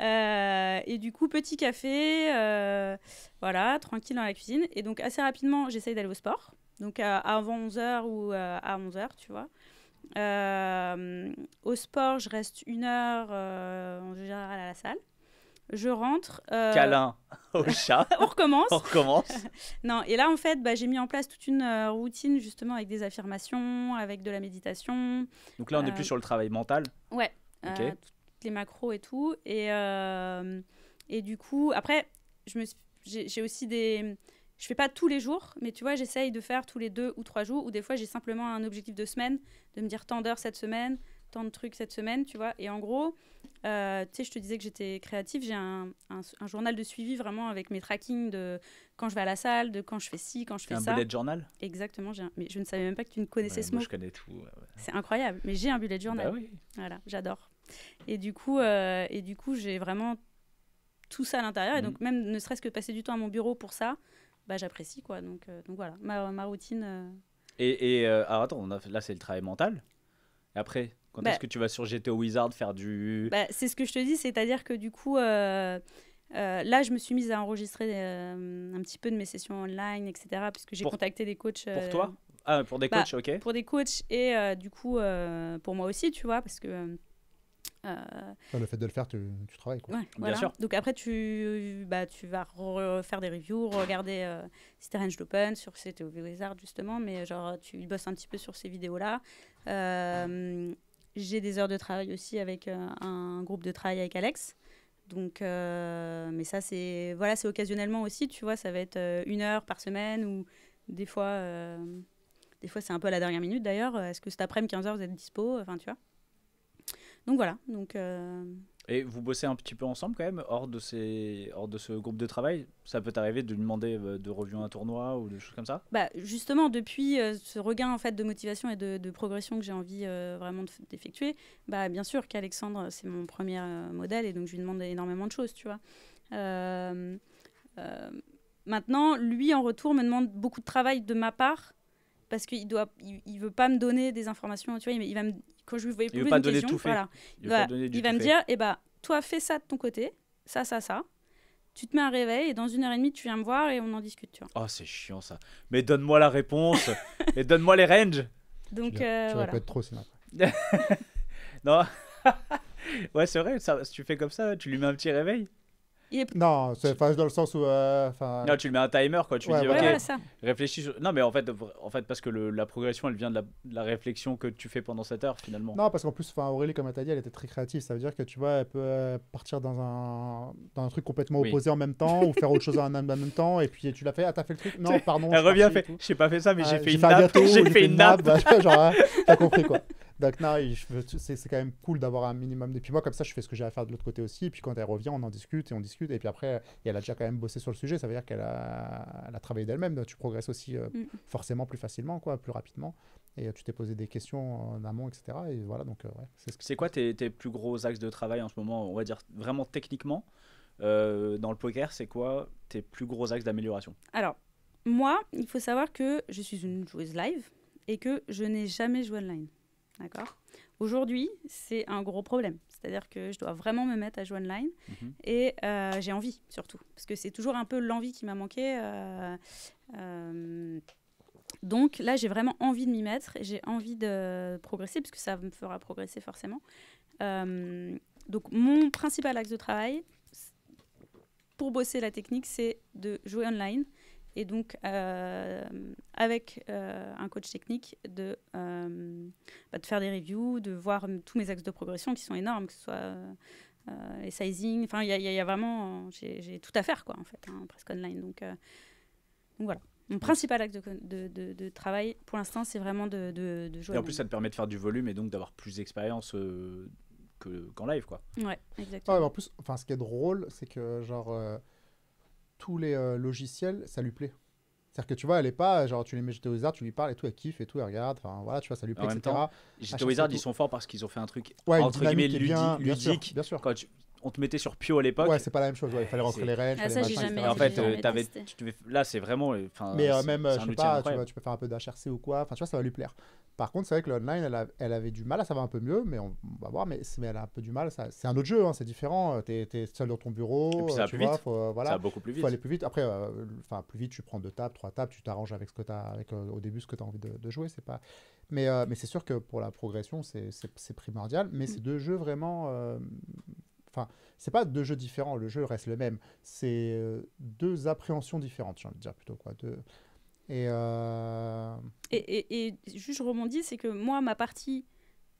Euh, et du coup, petit café, euh, voilà, tranquille dans la cuisine. Et donc, assez rapidement, j'essaye d'aller au sport. Donc, avant 11h ou à 11h, tu vois. au sport, je reste une heure en général à la salle. Je rentre. Euh... Câlin au chat. on recommence. on recommence. non, et là, en fait, bah, j'ai mis en place toute une euh, routine, justement, avec des affirmations, avec de la méditation. Donc là, on n'est est euh, plus sur le travail mental. Ouais. Euh, ok. toutes les macros et tout. Et, et du coup, après, je me j'ai aussi des. Je fais pas tous les jours, mais tu vois, j'essaye de faire tous les deux ou trois jours, ou des fois, j'ai simplement un objectif de semaine, de me dire tant d'heures cette semaine, tant de trucs cette semaine, tu vois. Et en gros, euh, tu sais, je te disais que j'étais créative. J'ai un, journal de suivi vraiment avec mes trackings de quand je vais à la salle, de quand je fais ci, quand je fais ça. Un bullet journal Exactement. Mais je ne savais même pas que tu ne connaissais ce moi mot. Je connais tout. C'est incroyable. Mais j'ai un bullet bah journal. Voilà, j'adore. Et du coup, euh, et du coup, j'ai vraiment tout ça à l'intérieur. Et donc, mhm. même ne serait-ce que passer du temps à mon bureau pour ça, bah, j'apprécie quoi. Donc, euh, donc voilà, ma, routine. Et, et alors attends, là c'est le travail mental. après, quand bah est-ce que tu vas sur GTO Wizard faire du... Bah, c'est ce que je te dis, c'est-à-dire que du coup, euh, euh, là, je me suis mise à enregistrer euh, un petit peu de mes sessions online, etc., puisque j'ai contacté des coachs. pour toi Ah, pour des bah, coachs, ok. Pour des coachs et du coup, pour moi aussi, tu vois, parce que... le fait de le faire, tu, travailles. Quoi. Ouais, Bien sûr. Donc après, tu, bah, tu vas faire des reviews, regarder euh, si range d'open sur CTO Wizard justement, mais genre tu bosses un petit peu sur ces vidéos-là. Euh, j'ai des heures de travail aussi avec euh, un groupe de travail avec Alex. Donc, euh, mais ça, c'est voilà, c'est occasionnellement aussi, tu vois, ça va être euh, une heure par semaine ou des fois, des fois c'est un peu à la dernière minute d'ailleurs. Est-ce que cet après-midi, 15h, vous êtes dispo Enfin, tu vois. Donc voilà, donc et vous bossez un petit peu ensemble quand même, hors de, ces, hors de ce groupe de travail Ça peut arriver de lui demander euh, de review un tournoi ou des choses comme ça bah, Justement, depuis euh, ce regain en fait, de motivation et de, progression que j'ai envie euh, vraiment d'effectuer, bah, bien sûr qu'Alexandre, c'est mon premier modèle et donc je lui demande énormément de choses, tu vois. maintenant, lui, en retour, me demande beaucoup de travail de ma part parce qu'il doit, il, veut pas me donner des informations, tu vois, il va me, quand je lui voyais plus bah, il, va, me dire, eh ben, toi fais ça de ton côté, ça, ça, ça. Tu te mets un réveil et dans une heure et demie, tu viens me voir et on en discute. Tu Oh, c'est chiant ça. Mais donne-moi la réponse et donne-moi les ranges. Donc, tu, euh, tu répètes trop, non. ouais, c'est vrai, ça, si tu fais comme ça, tu lui mets un petit réveil. Non, c'est dans le sens où. Euh, non, tu le mets un timer, quoi. Tu dis, ok, réfléchis. Non, mais en fait, en fait parce que la progression, elle vient de la, réflexion que tu fais pendant cette heure, finalement. Non, parce qu'en plus, Aurélie, comme elle t'a dit, elle était très créative. Ça veut dire que tu vois, elle peut euh, partir dans un, dans un truc complètement opposé en même temps ou faire autre chose en même, temps. Et puis tu l'as fait, ah, t'as fait le truc. Non, pardon. Elle revient, fait, j'ai pas fait ça, mais j'ai fait, une nappe. J'ai fait, une nappe. Hein, t'as compris, quoi. Donc, c'est quand même cool d'avoir un minimum. Et puis, moi, comme ça, je fais ce que j'ai à faire de l'autre côté aussi. Et puis, quand elle revient, on en discute et on discute. Et puis après, elle a déjà quand même bossé sur le sujet. Ça veut dire qu'elle a, travaillé d'elle-même. tu progresses aussi euh, mm. forcément plus facilement, quoi, plus rapidement. Et euh, tu t'es posé des questions en amont, etc. Et voilà, donc, euh, C'est quoi tes, tes, plus gros axes de travail en ce moment On va dire vraiment techniquement, dans le poker, c'est quoi tes plus gros axes d'amélioration Alors, moi, il faut savoir que je suis une joueuse live et que je n'ai jamais joué online. Aujourd'hui, c'est un gros problème. C'est-à-dire que je dois vraiment me mettre à jouer online mhm. et euh, j'ai envie surtout. Parce que c'est toujours un peu l'envie qui m'a manqué. Euh, euh, donc là, j'ai vraiment envie de m'y mettre j'ai envie de progresser puisque ça me fera progresser forcément. donc mon principal axe de travail pour bosser la technique, c'est de jouer online et donc, euh, avec euh, un coach technique, de, euh, bah, de faire des reviews, de voir tous mes axes de progression qui sont énormes, que ce soit les sizing. Enfin, il y, a vraiment. J'ai tout à faire, quoi, en fait, hein, presque online. Donc, donc, voilà. Mon principal axe de, travail, pour l'instant, c'est vraiment de, jouer. Et en plus, ça te permet de faire du volume et donc d'avoir plus d'expérience qu'en live, quoi. Ouais, exactement. en plus, enfin, ce qui est drôle, c'est que, genre tous les euh, logiciels, ça lui plaît. C'est-à-dire que tu vois, elle est pas euh, genre tu les mets aux arts tu lui parles et tout, elle kiffe et tout, elle regarde, enfin voilà, tu vois, ça lui plaît, en etc. Même ils sont forts parce qu'ils ont fait un truc ouais, entre guillemets ludique. Bien, ludique sûr, bien sûr. Quand tu, on te mettait sur Pio à l'époque. Ouais, c'est pas la même chose. Il fallait rentrer les règles. Ah, ça, En fait, jamais avais, là, c'est vraiment. Mais euh, même, euh, je pas, tu, tu, peux faire un peu d'HRC ou quoi. Enfin, tu vois, ça va lui plaire. Par contre, c'est vrai que l'online, elle, elle, avait du mal. ça va un peu mieux, mais on va voir. Mais, mais elle a un peu du mal. C'est un autre jeu, hein, c'est différent. Euh, tu es, seul dans ton bureau. Et ça va plus vite. voilà, ça va beaucoup plus vite. faut aller plus vite. Après, enfin, plus vite, tu prends deux tables, trois tables, tu t'arranges avec, ce que as, avec au début ce que tu as envie de, jouer. C'est pas. Mais, mais c'est sûr que pour la progression, c'est primordial. Mais ces mm. c'est deux jeux vraiment Enfin, c'est pas deux jeux différents, le jeu reste le même. C'est euh, deux appréhensions différentes, j'ai envie de dire plutôt. Quoi. Deux... Et, euh, et, et, et, juste, je rebondis, c'est que moi, ma partie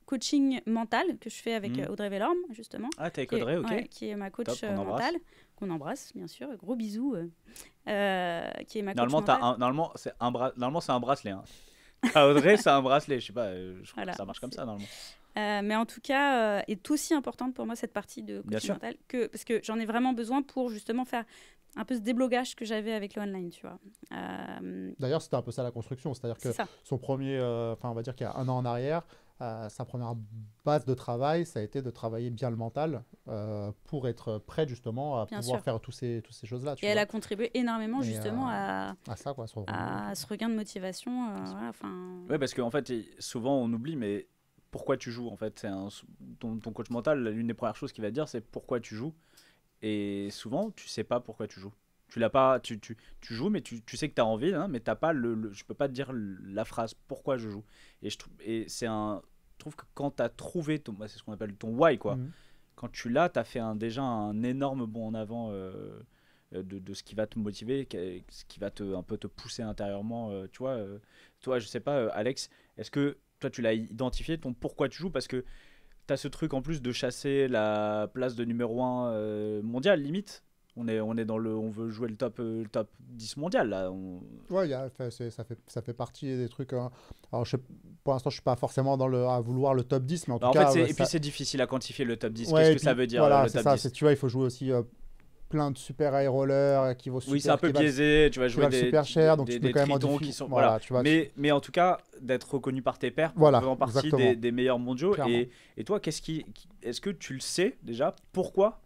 coaching mental que je fais avec mm. euh, Audrey Vellorme, justement. Ah, t'es avec Audrey, ok. qui est ma coach mentale, qu'on embrasse, bien sûr. Gros bisous. qui est ma coach normalement, mentale. normalement, c'est un, un bracelet. Hein. Audrey, c'est un bracelet, je sais pas, je crois que ça marche comme ça normalement. Euh, mais en tout cas, euh, est aussi importante pour moi cette partie de coaching mental que, parce que j'en ai vraiment besoin pour justement faire un peu ce déblogage que j'avais avec le online, tu vois. Euh, D'ailleurs, c'était un peu ça la construction, c'est-à-dire que son premier, enfin on va dire qu'il y a un an en arrière, sa première base de travail, ça a été de travailler bien le mental pour être prêt justement à pouvoir faire toutes ces, toutes ces choses-là. Et elle a contribué énormément justement à, à, ce regain de motivation. enfin parce qu'en fait, souvent on oublie, mais pourquoi tu joues en fait. C'est ton, coach mental, l'une des premières choses qu'il va dire, c'est pourquoi tu joues. Et souvent, tu sais pas pourquoi tu joues. Tu l'as pas, tu, tu, joues, mais tu, sais que tu as envie, hein, mais t'as pas le, je peux pas te dire la phrase pourquoi je joue. Et je et c'est un, trouve que quand tu as trouvé ton, bah, c'est ce qu'on appelle ton why quoi. Mmh. Quand tu l'as, tu as fait déjà un énorme bond en avant. Euh, euh, de, ce qui va te motiver, ce qui va te, un peu te pousser intérieurement. Euh, tu vois, toi, je sais pas, Alex, est-ce que toi, tu l'as identifié, ton pourquoi tu joues, parce que tu as ce truc en plus de chasser la place de numéro 1 euh, mondial, limite. On est, on est dans le, on veut jouer le top, euh, le top 10 mondial là. Ouais, ça fait, ça fait partie des trucs. Hein. Alors, je, pour l'instant, je suis pas forcément dans le à vouloir le top 10, mais en bah, tout cas. et puis c'est difficile à quantifier le top 10. Qu'est-ce que ça veut dire le top ça, Tu vois, il faut jouer aussi euh, plein de super high euh, qui vaut super Oui, c'est un peu biaisé, tu vas jouer des super cher, donc quand même qui sont voilà, Tu vois, mais, mais en tout cas, d'être reconnu par tes pairs voilà, en partie des, meilleurs mondiaux et, et, toi, qu'est-ce qui est-ce que tu le sais déjà pourquoi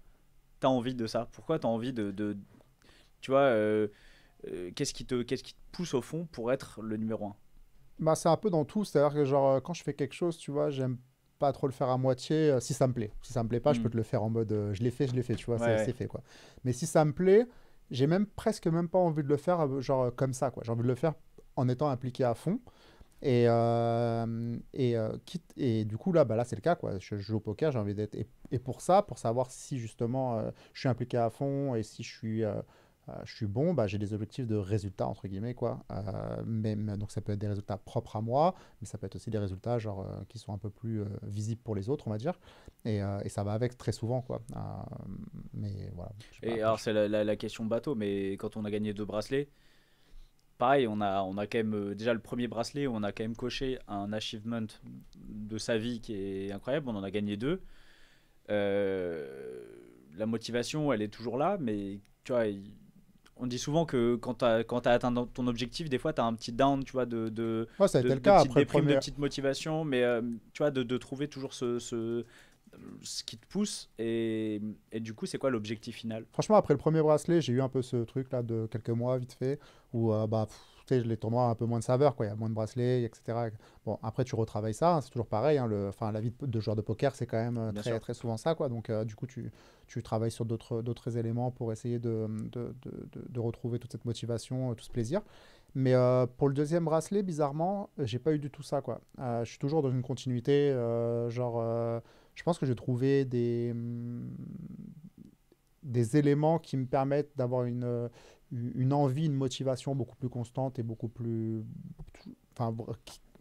tu as envie de ça Pourquoi tu as envie de, de tu vois euh, euh, qu'est-ce qui te qu'est-ce qui te pousse au fond pour être le numéro un bah, c'est un peu dans tout, c'est-à-dire que genre quand je fais quelque chose, tu vois, j'aime pas trop le faire à moitié euh, si ça me plaît. Si ça me plaît pas, je peux hmm. te le faire en mode euh, je l'ai fait, je l'ai fait, tu vois, c'est fait quoi. Mais si ça me plaît, j'ai même presque même pas envie de le faire euh, genre comme ça quoi. J'ai envie de le faire en étant impliqué à fond. Et, et, et du coup, là, bah, là c'est le cas. Quoi. Je, joue au poker, j'ai envie d'être. Et, pour ça, pour savoir si justement je suis impliqué à fond et si je suis euh, je suis bon, bah, j'ai des objectifs de résultats, entre guillemets, quoi. Euh, donc ça peut être des résultats propres à moi, mais ça peut être aussi des résultats genre, euh, qui sont un peu plus euh, visibles pour les autres, on va dire. Et, et, ça va avec très souvent, quoi. mais voilà. Et alors, c'est la, question bateau, mais quand on a gagné deux bracelets, pareil, on a, on a quand même, déjà le premier bracelet, on a quand même coché un achievement de sa vie qui est incroyable, on en a gagné deux. la motivation, elle est toujours là, mais tu vois, il on dit souvent que quand tu as, atteint ton objectif, des fois, tu as un petit down, tu vois, de, de, ça a cas, petite déprime, de petite motivation, mais euh, tu vois, de, trouver toujours ce, ce, qui te pousse. Et, du coup, c'est quoi l'objectif final Franchement, après le premier bracelet, j'ai eu un peu ce truc-là de quelques mois, vite fait, où euh, bah, les tournois un peu moins de saveur, quoi. Il y a moins de bracelets, etc. Bon, après, tu retravailles ça, hein, c'est toujours pareil. Hein, la vie de, joueur de poker, c'est quand même euh, très, très, souvent ça, quoi. Donc, euh, du coup, tu, tu travailles sur d'autres éléments pour essayer de, de, de, retrouver toute cette motivation, euh, tout ce plaisir. Mais pour le deuxième bracelet, bizarrement, j'ai pas eu du tout ça, quoi. je suis toujours dans une continuité, genre, je pense que j'ai trouvé des. Mm, des éléments qui me permettent d'avoir une, une envie, une motivation beaucoup plus constante et beaucoup plus, enfin,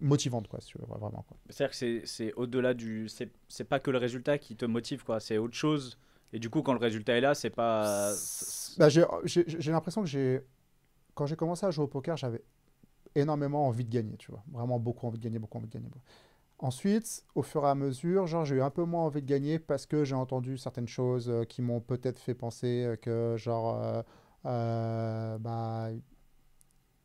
motivante quoi, vraiment. C'est-à-dire que c'est au-delà du, c'est pas que le résultat qui te motive quoi, c'est autre chose. Et du coup, quand le résultat est là, c'est pas. Bah, j'ai l'impression que j'ai, quand j'ai commencé à jouer au poker, j'avais énormément envie de gagner, tu vois, vraiment beaucoup envie de gagner, beaucoup envie de gagner. Ensuite, au fur et à mesure, genre j'ai eu un peu moins envie de gagner parce que j'ai entendu certaines choses euh, qui m'ont peut-être fait penser euh, que genre euh, euh, bah,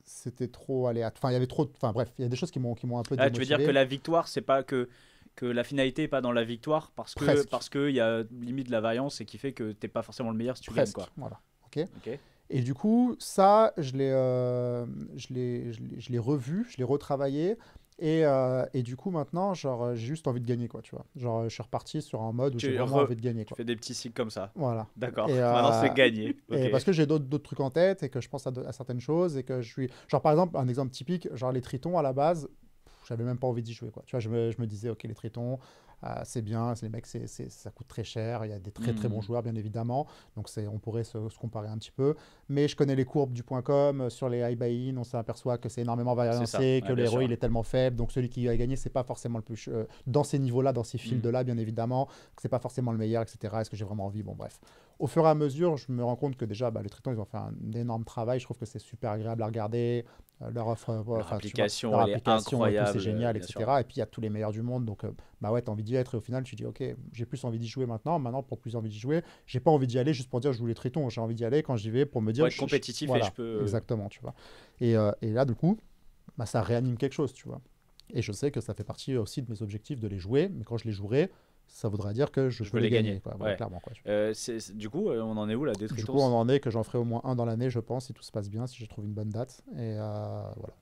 c'était trop aléatoire. Enfin, il y avait trop. Enfin, bref, il y a des choses qui m'ont, qui m'ont un peu. Ah, tu veux dire que la victoire, c'est pas que que la finalité n'est pas dans la victoire parce que parce que il y a limite de la variance et qui fait que tu n'es pas forcément le meilleur si tu Presque, quoi. Voilà. Ok. Et du coup, ça, je l'ai, euh, je je l'ai revu, je l'ai retravaillé et, euh, et, du coup, maintenant, genre, euh, j'ai juste envie de gagner, quoi, tu vois. Genre, euh, je suis reparti sur un mode où j'ai vraiment envie de gagner, quoi. Tu fais des petits cycles comme ça. Voilà. D'accord. maintenant, c'est gagner. parce que j'ai d'autres trucs en tête et que je pense à, à, certaines choses et que je suis... Genre, par exemple, un exemple typique, genre les tritons, à la base, j'avais même pas envie d'y jouer, quoi. Tu vois, je me, je me disais, OK, les tritons, ah, c'est bien, les mecs, c'est, ça coûte très cher, il y a des très très bons hmm. joueurs bien évidemment, donc on pourrait se, comparer un petit peu, mais je connais les courbes du point .com, euh, sur les high buy-in, on s'aperçoit que c'est énormément variancé, que l'héros il est tellement faible, donc celui qui a gagné, c'est pas forcément le plus, euh, dans ces niveaux-là, dans ces hmm. fields-là bien évidemment, que c'est pas forcément le meilleur, etc., est-ce que j'ai vraiment envie, bon bref. Au fur et à mesure, je me rends compte que déjà, bah, les Tritons, ils ont fait un énorme travail, je trouve que c'est super agréable à regarder, euh, leur offre, application, est incroyable, c'est génial, etc. Et puis il y a tous les meilleurs du monde, donc euh, bah ouais, t'as envie d'y être. Et au final, tu dis, ok, j'ai plus envie d'y jouer maintenant. Maintenant, pour plus envie d'y jouer, j'ai pas envie d'y aller juste pour dire je joue les tritons. J'ai envie d'y aller quand j'y vais pour me dire. je suis compétitif et je peux. Exactement, tu vois. Et, euh, et là, du coup, bah, ça réanime quelque chose, tu vois. Et je sais que ça fait partie aussi de mes objectifs de les jouer, mais quand je les jouerai, ça voudra dire que je, peux les gagner. du coup, euh, on en est où la détritus Du coup, on en est que j'en ferai au moins un dans l'année, je pense, si tout se passe bien, si je trouve une bonne date. Et euh, voilà.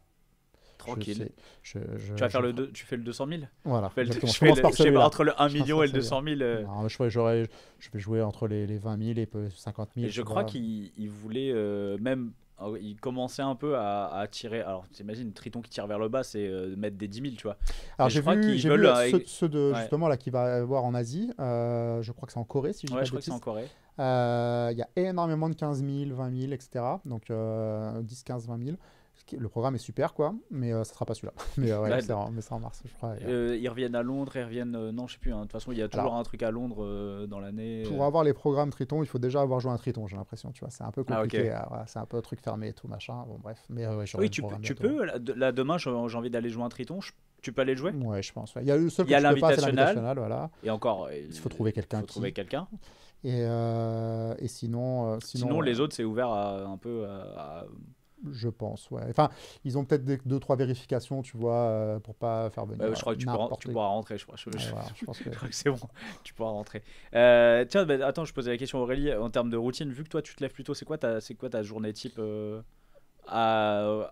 Tranquille. tu, vas faire le tu fais le 200 000 Voilà. Je, vais le, entre le 1 million et le 200 000. Euh. je, vais jouer entre les, 20 000 et 50 000. je crois qu'il voulait même ah il commençait un peu à, tirer. Alors, t'imagines, Triton qui tire vers le bas, c'est euh, mettre des 10 000, tu vois. Alors, j'ai vu, euh, euh, ceux, de, justement là qui va avoir en Asie. je crois que c'est en Corée, si je ouais, je crois que c'est en Corée. Il y a énormément de 15 000, 20 000, etc. Donc, 10, 15, 20 000 le programme est super, quoi, mais ce euh, ça sera pas celui-là. mais c'est euh, bah, en, mars, je crois. Euh. ils reviennent à Londres, ils reviennent. non, je sais plus. Hein. De toute façon, il y a toujours un truc à Londres dans l'année. Pour avoir les programmes Triton, il faut déjà avoir joué un Triton, j'ai l'impression. Tu vois, c'est un peu ah, compliqué. c'est un peu un truc fermé et tout, machin. Bon, bref. Mais oui, tu, peux, tu peux. Là, demain, j'ai envie d'aller jouer un Triton. tu peux aller jouer Ouais, je pense. Il y a le seul il y a l'invitational. Voilà. Et encore, il faut trouver quelqu'un. Il faut trouver quelqu'un. Et, et, sinon, sinon, les autres, c'est ouvert un peu à je pense, ouais. Enfin, ils ont peut-être deux, trois vérifications, tu vois, euh, pour pas faire venir. je crois que tu, pourras, rentrer, je crois. Ah, je, que... crois que c'est bon, tu pourras rentrer. Euh, tiens, bah, attends, je posais la question Aurélie, euh, en termes de routine, vu que toi tu te lèves plus tôt, c'est quoi, ta, quoi ta journée type à,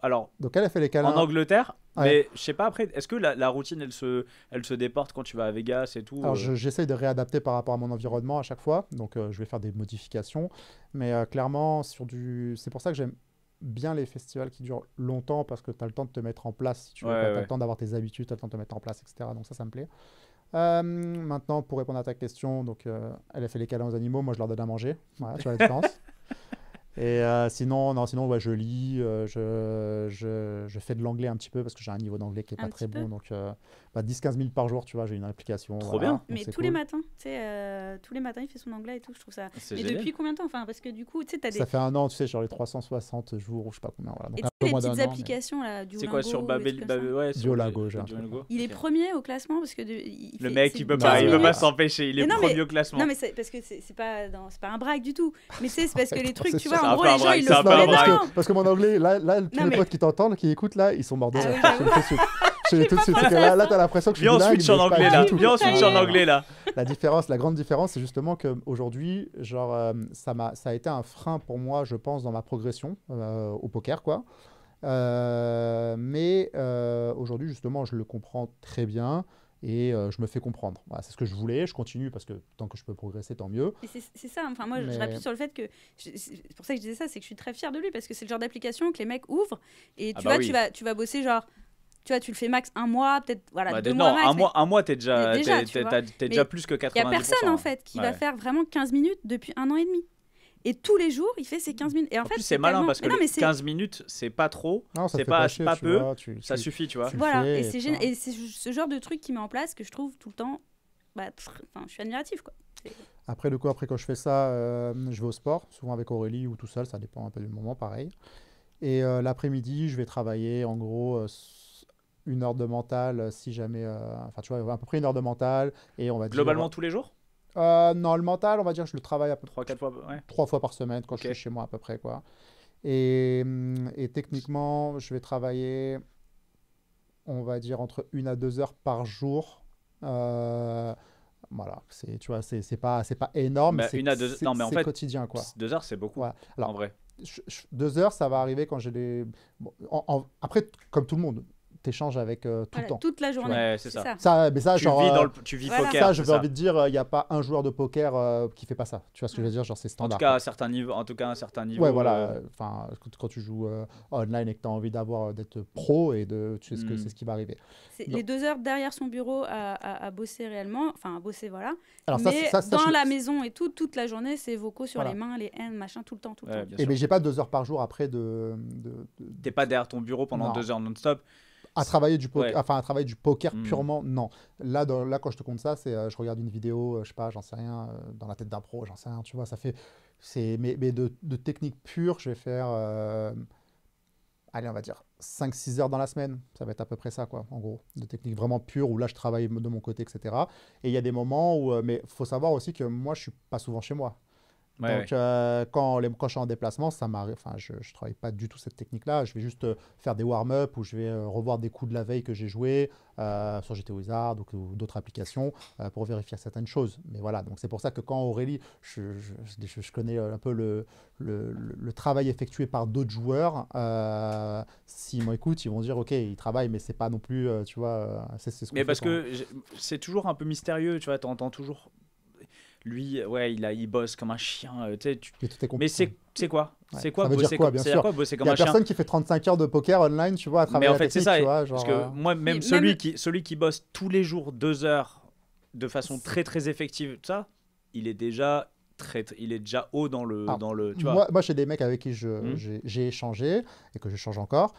Alors. Donc elle a fait les câlins. En Angleterre, mais je sais pas après, est-ce que la, routine elle se, elle se déporte quand tu vas à Vegas et tout Alors j'essaie de réadapter par rapport à mon environnement à chaque fois, donc je vais faire des modifications. Mais clairement, sur du... c'est pour ça que j'aime bien les festivals qui durent longtemps parce que tu as le temps de te mettre en place, si tu as le temps d'avoir tes habitudes, tu as le temps de te mettre en place, etc. Donc ça, ça me plaît. Euh, maintenant, pour répondre à ta question, donc, euh, elle a fait les câlins aux animaux, moi je leur donne à manger. Voilà, tu vois la différence. Et euh, sinon, non, sinon ouais, je lis, euh, je, je, je, fais de l'anglais un petit peu parce que j'ai un niveau d'anglais qui n'est pas très bon. Donc euh, bah, 10-15 000 par jour, tu vois, j'ai une application. Trop bien. Mais tous les matins, tu sais, tous les matins, il fait son anglais et tout, je trouve ça. Ah, mais génial. depuis combien de temps enfin, Parce que du coup, tu sais, des. Ça fait un an, tu sais, genre les 360 jours ou je sais pas combien. Voilà. Donc, et tu sais les petites applications là, du C'est quoi sur Babel ouais, sur Duolingo, Il est premier au classement parce que. De... Il le mec, il peut pas peut pas s'empêcher, il est premier au classement. Non, mais parce que c'est pas un braque du tout. Mais c'est parce que les trucs, tu vois. Parce que, mon anglais, là, là tous les potes qui t'entendent, qui écoutent, là, ils sont morts tout de ah, suite. Là, là t'as l'impression que je suis Viens, en anglais, là. en anglais, là. La différence, la grande différence, c'est justement qu'aujourd'hui, genre, euh, ça, a, ça a été un frein pour moi, je pense, dans ma progression euh, au poker, quoi. Euh, mais aujourd'hui, justement, je le comprends très bien et euh, je me fais comprendre. c'est ce que je voulais, je continue parce que tant que je peux progresser, tant mieux. C'est ça, enfin moi je rappuie sur le fait que, c'est pour ça que je disais ça, c'est que je suis très fière de lui parce que c'est le genre d'application que les mecs ouvrent et ah tu, bah vois, tu, vas, tu vas bosser genre tu vois, tu le fais max un mois, peut-être voilà, bah, deux non, mois un, mois, un mois, t'es déjà, es, déjà plus que 90%. Il n'y a personne, en fait, qui va faire vraiment 15 minutes depuis un an et demi. Et tous les jours, il fait ses 15 minutes. Et en, fait, c'est malin parce que 15 minutes, c'est pas trop, c'est pas, pas peu, ça suffit, tu vois. voilà, et c'est ce genre de truc qui met en place que je trouve tout le temps. Bah, je suis admiratif, quoi. Après, le coup, après quand je fais ça, euh, je vais au sport, souvent avec Aurélie ou tout seul, ça dépend un peu du moment, pareil. Et euh, l'après-midi, je vais travailler en gros euh, une heure de mental, si jamais. Enfin, tu vois, à peu près une heure de mental. Et on va Globalement tous les jours euh, non, le mental, on va dire, je le travaille à peu près. trois fois, fois par semaine quand je suis chez moi, à peu près, quoi. Hum, et, techniquement, je vais travailler, on va dire, entre 1 à 2 heures par jour. Euh, voilà, c'est tu vois, c'est pas c'est pas énorme, mais c'est quotidien quoi. Deux heures, c'est beaucoup. Alors, en vrai, deux heures, ça va arriver quand j'ai des. après, comme tout le monde, t'échanges avec euh, tout le temps. Toute la journée. c'est ça. ça. Mais ça, tu vis, dans euh, le, tu vis poker. Ça, je veux envie dire, il n'y a pas un joueur de poker qui euh, qui fait pas ça. Tu vois ce que je veux dire Genre, c'est standard. En tout cas, à certains niveaux. En tout cas, un certain niveau. Ouais, voilà. Enfin, quand, tu joues online et que tu as envie d'avoir d'être pro et de, tu sais ce que hmm. c'est ce qui va arriver. Les deux heures derrière son bureau à, à, bosser réellement, enfin à bosser, voilà. mais dans la maison et tout, toute la journée, c'est vocaux sur les mains, les haines, machin, tout le temps, tout le temps. Et mais j'ai pas deux heures par jour après de. de, n'es pas derrière ton bureau pendant deux heures non-stop à travailler du poker, enfin à travailler du poker hmm. purement, non. Là, dans, là, quand je te compte ça, c'est euh, je regarde une vidéo, euh, je sais pas, j'en sais rien, euh, dans la tête d'un pro, j'en sais rien, tu vois, ça fait. c'est Mais, de, technique pure, je vais faire, allez, on va dire 5-6 heures dans la semaine. Ça va être à peu près ça, quoi, en gros. De technique vraiment pure où là, je travaille de mon côté, etc. Et il y a des moments où. mais faut savoir aussi que moi, je suis pas souvent chez moi. Donc, euh, quand, les, je suis en déplacement, ça m'arrive. Enfin, je ne travaille pas du tout cette technique-là. Je vais juste euh, faire des warm-up ou je vais euh, revoir des coups de la veille que j'ai joués sur GTO Wizard ou, d'autres applications pour vérifier certaines choses. Mais voilà, donc c'est pour ça que quand Aurélie, je, connais un peu le, le, travail effectué par d'autres joueurs. S'ils m'écoutent, ils vont dire OK, ils travaillent, mais c'est pas non plus, tu vois, c'est ce Mais parce que c'est toujours un peu mystérieux, tu vois, tu entends toujours lui, ouais, il, a, il bosse comme un chien. Euh, Mais c'est c'est quoi C'est quoi, ça veut dire quoi, bien sûr. quoi bosser comme Il y a personne qui fait 35 heures de poker online, tu vois, à travers en fait, c'est ça. Parce que euh, moi, même, celui, Qui, celui qui bosse tous les jours deux heures de façon très très effective, ça, il est déjà Très, il est déjà haut dans le. Ah, dans le tu vois. Moi, j'ai des mecs avec qui mmh. j'ai échangé et que je change encore.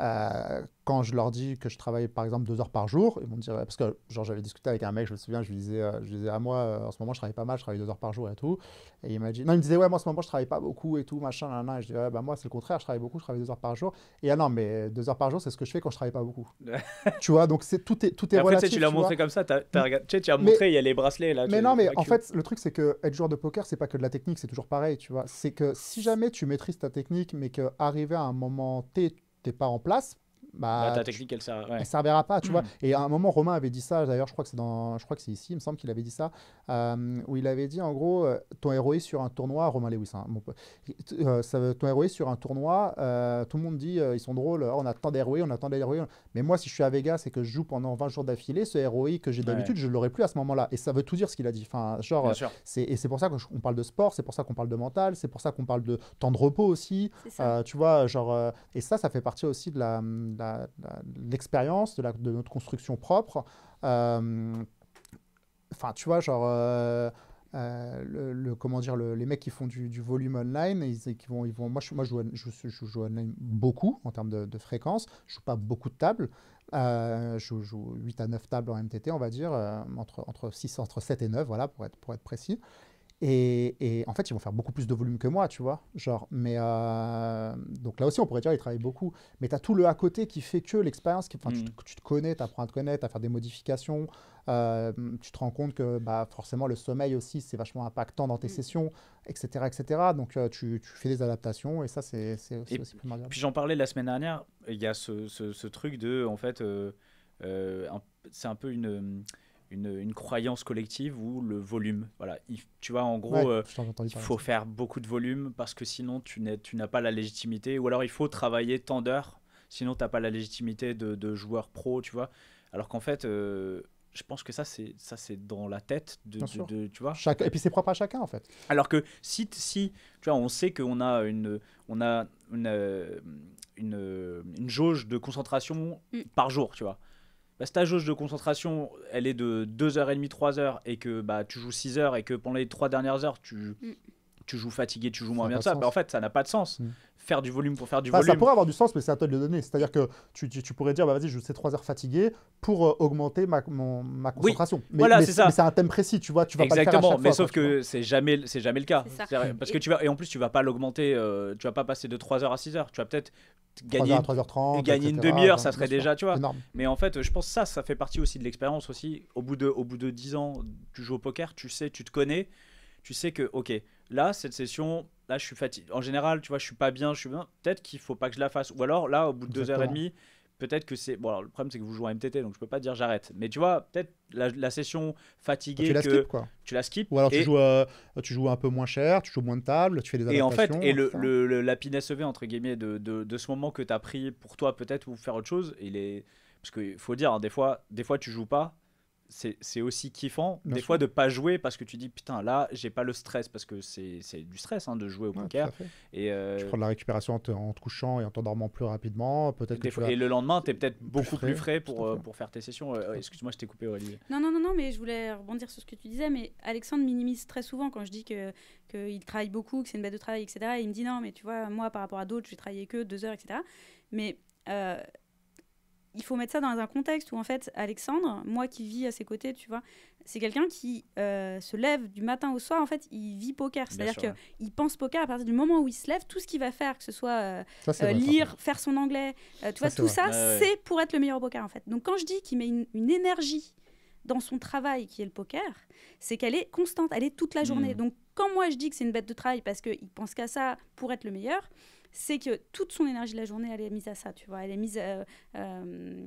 Euh, quand je leur dis que je travaille par exemple deux heures par jour, ils vont me dire, parce que genre j'avais discuté avec un mec, je me souviens, je lui disais, euh, je disais à ah, moi, euh, en ce moment je travaille pas mal, je travaille deux heures par jour et tout. Et il m'a dit, non, il me disait, ouais, moi en ce moment je travaille pas beaucoup et tout, machin, Et je dis, ah, bah moi c'est le contraire, je travaille beaucoup, je travaille deux heures par jour. Et ah non, mais deux heures par jour, c'est ce que je fais quand je travaille pas beaucoup. tu vois, donc c'est tout est, tout est relatif. Tu, tu l'as montré comme ça, tu as, tu, as montré, il y a les bracelets là. Mais non, mais en fait, le truc c'est que être joueur de poker, c'est pas que de la technique, c'est toujours pareil, tu vois. C'est que si jamais tu maîtrises ta technique, mais qu'arriver à un moment T, t'es pas en place bah, ta technique, elle, sert, servira pas, tu vois. Mm. Et à un moment, Romain avait dit ça, d'ailleurs, je crois que c'est dans, je crois que c'est ici, il me semble qu'il avait dit ça, euh, où il avait dit, en gros, euh, ton héroïne sur un tournoi, Romain Lewis, hein, euh, ça bon, ton héros sur un tournoi, tout le monde dit, ils sont drôles, oh, on attend des on attend des Mais moi, si je suis à Vegas et que je joue pendant 20 jours d'affilée, ce héroïne que j'ai d'habitude, je je l'aurais plus à ce moment-là. Et ça veut tout dire ce qu'il a dit. Enfin, genre, et c'est pour ça qu'on parle de sport, c'est pour ça qu'on parle de mental, c'est pour ça qu'on parle de temps de repos aussi. tu vois, genre, et ça, ça fait partie aussi de la, l'expérience, de, de, notre construction propre. Euh, enfin, tu vois, genre... Euh, euh, le, comment dire les mecs qui font du, volume online ils, vont ils vont moi je moi je joue, je, joue online beaucoup en termes de, fréquence je joue pas beaucoup de tables je joue 8 à 9 tables en MTT on va dire entre entre 6 entre 7 et 9 voilà pour être pour être précis et, en fait, ils vont faire beaucoup plus de volume que moi, tu vois. Genre, mais euh, donc là aussi, on pourrait dire, qu'ils travaillent beaucoup. Mais tu as tout le à côté qui fait que l'expérience, enfin, mm. tu, te connais, tu apprends à te connaître, à faire des modifications. Euh, tu te rends compte que bah, forcément, le sommeil aussi, c'est vachement impactant dans tes mm. sessions, etc. etc. Donc, euh, tu, fais des adaptations et ça, c'est aussi, primordial. Puis j'en parlais la semaine dernière, il y a ce, truc de, en fait, c'est un peu une une, croyance collective ou le volume. Voilà, tu vois, en gros, euh, il faut faire beaucoup de volume parce que sinon tu n'as pas la légitimité. Ou alors il faut travailler tant d'heures, sinon tu n'as pas la légitimité de, de, joueur pro, tu vois. Alors qu'en fait, euh, je pense que ça c'est ça c'est dans la tête de, tu vois Chaque... et puis c'est propre à chacun en fait alors que si si tu vois on sait qu'on a une on a une, une, jauge de concentration mm. par jour tu vois bah, si ta jauge de concentration, elle est de 2h30, 3h, et que bah, tu joues 6h, et que pendant les 3 dernières heures, tu, mm tu joues fatigué, tu joues moins bien ça. mais en fait, ça n'a pas de sens. Mm. Faire du volume pour faire du volume. Ça pourrait avoir du sens, mais c'est à toi de le donner. C'est-à-dire que tu, tu, pourrais dire, bah, vas-y, je joue ces 3 heures fatigué pour euh, augmenter ma, concentration. Mais, voilà, c'est Mais c'est un thème précis, tu vois. Tu vas Exactement, pas faire à mais fois, sauf que c'est jamais, c'est jamais le cas. Parce que tu vas, et en plus, tu vas pas l'augmenter, euh, tu vas pas passer de 3 heures à 6 heures. Tu vas peut-être gagner, gagner une demi-heure, ça serait déjà, tu vois. Mais en fait, je pense que ça, ça fait partie aussi de l'expérience aussi. Au bout de, au bout de 10 ans, tu joues au poker, tu sais, tu te connais, tu sais que, ok, Là, cette session, là, je suis fatigué. En général, tu vois, je suis pas bien, je suis bien. Peut-être qu'il faut pas que je la fasse. Ou alors, là, au bout de deux heures et demie, peut-être que c'est. Bon, alors, le problème, c'est que vous jouez en MTT, donc je peux pas dire j'arrête. Mais tu vois, peut-être la, session fatiguée. Tu la quoi. Ou alors, tu, joues, euh, tu joues un peu moins cher, tu joues moins de table, tu fais des adaptations. Et en fait, et le, le, la e entre guillemets, de, de, ce moment que tu as pris pour toi, peut-être, ou faire autre chose, il est. Parce qu'il faut dire, hein, des, fois, des fois, tu joues pas c'est aussi kiffant des fois de pas jouer parce que tu dis putain là j'ai pas le stress parce que c'est du stress hein, de jouer au poker et euh, tu prends de la récupération en te, en te couchant et en t'endormant plus rapidement peut-être et le lendemain tu es peut-être beaucoup plus frais pour, euh, pour faire tes sessions euh, excuse-moi je t'ai coupé Olivier non non non non mais je voulais rebondir sur ce que tu disais mais Alexandre minimise très souvent quand je dis que qu'il travaille beaucoup que c'est une bête de travail etc il me dit non mais tu vois moi par rapport à d'autres je travaillé que deux heures etc mais il faut mettre ça dans un contexte où, en fait, Alexandre, moi qui vis à ses côtés, tu vois, c'est quelqu'un qui euh, se lève du matin au soir, en fait, il vit poker. C'est-à-dire qu'il pense poker à partir du moment où il se lève, tout ce qu'il va faire, que ce soit euh, euh, lire, faire son anglais, tu vois, tout ça, c'est pour être le meilleur poker, en fait. Donc quand je dis qu'il met une, énergie dans son travail qui est le poker, c'est qu'elle est constante, elle est toute la journée. Hmm. Donc quand moi je dis que c'est une bête de travail parce qu'il pense qu'à ça pour être le meilleur, c'est que toute son énergie de la journée, elle est mise à ça, tu vois. Elle est mise euh, euh,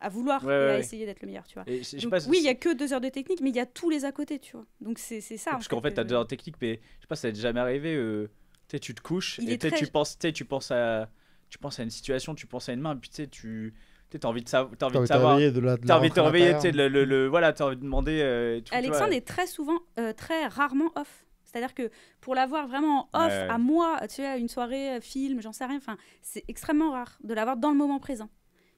à, vouloir essayer d'être le meilleur, tu vois. oui, il y a que deux heures de technique, mais il y a tous les à côté, tu vois. Donc c'est ça. Parce qu'en fait, tu as deux heures de technique, mais je sais pas, ça n'est jamais arrivé. Euh, tu te couches et tu penses, tu penses à, tu penses à une situation, tu penses à une main, puis tu tu envie de, as envie de savoir as envie de te réveiller le, le, voilà envie de demander euh, Alexandre est très souvent très rarement off c'est-à-dire que pour l'avoir vraiment off, à moi, tu sais, à une soirée, euh, film, j'en sais rien, enfin, c'est extrêmement rare de l'avoir dans le moment présent.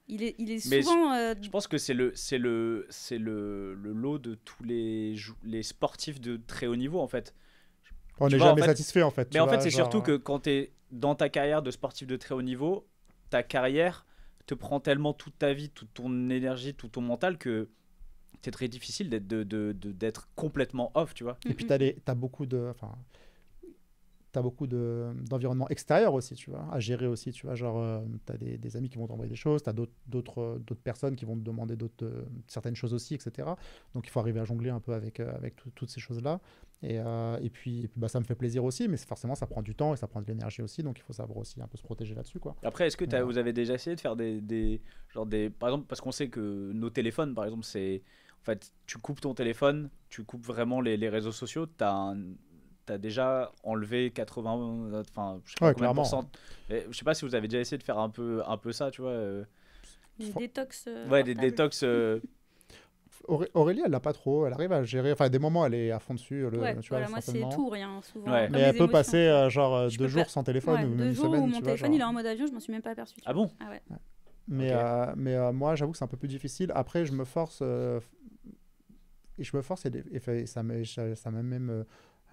Il est, il est souvent. Euh, je, pense que c'est le, c'est le, c'est le, lot de tous les, les sportifs de très haut niveau en fait. On n'est jamais satisfait en fait. Mais en fait, c'est surtout que hein. quand tu es dans ta carrière de sportif de très haut niveau, ta carrière te prend tellement toute ta vie, toute ton énergie, tout ton mental que c'est très difficile d'être de, de, complètement off, tu vois. Et puis, mm, tu as, mm. beaucoup de. Enfin, as beaucoup d'environnement extérieur aussi, tu vois, à gérer aussi, tu vois, genre, euh, tu as des, amis qui vont t'envoyer des choses, tu as euh, d'autres personnes qui vont te demander d'autres euh, certaines choses aussi, etc. Donc, il faut arriver à jongler un peu avec, avec toutes ces choses-là. Et, puis, bah, ça me fait plaisir aussi, mais forcément, ça prend du temps et ça prend de l'énergie aussi, donc il faut savoir aussi un peu se protéger là-dessus, quoi. Après, est-ce que vous avez déjà essayé de faire des, des, genre des... Par exemple, parce qu'on sait que nos téléphones, par exemple, c'est tu coupes ton téléphone, tu coupes vraiment les, réseaux sociaux, tu as, as, déjà enlevé 80, enfin, je sais pas eh, Je sais pas si vous avez déjà essayé de faire un peu, un peu ça, tu vois. Euh. des détox. Euh, ouais, des détox. Euh. Aurélie, elle n'a pas trop, elle arrive à gérer. Enfin, des moments, elle est à fond dessus. moi, c'est tout rien, souvent. Mais elle peut passer genre deux jours sans téléphone. deux jours où mon téléphone il est en mode avion, je m'en suis même pas aperçu. Ah bon ah ouais. Mais, mais moi, j'avoue que c'est un peu plus difficile. Après, je me force et je me force, et, ça m'a ça même. Euh,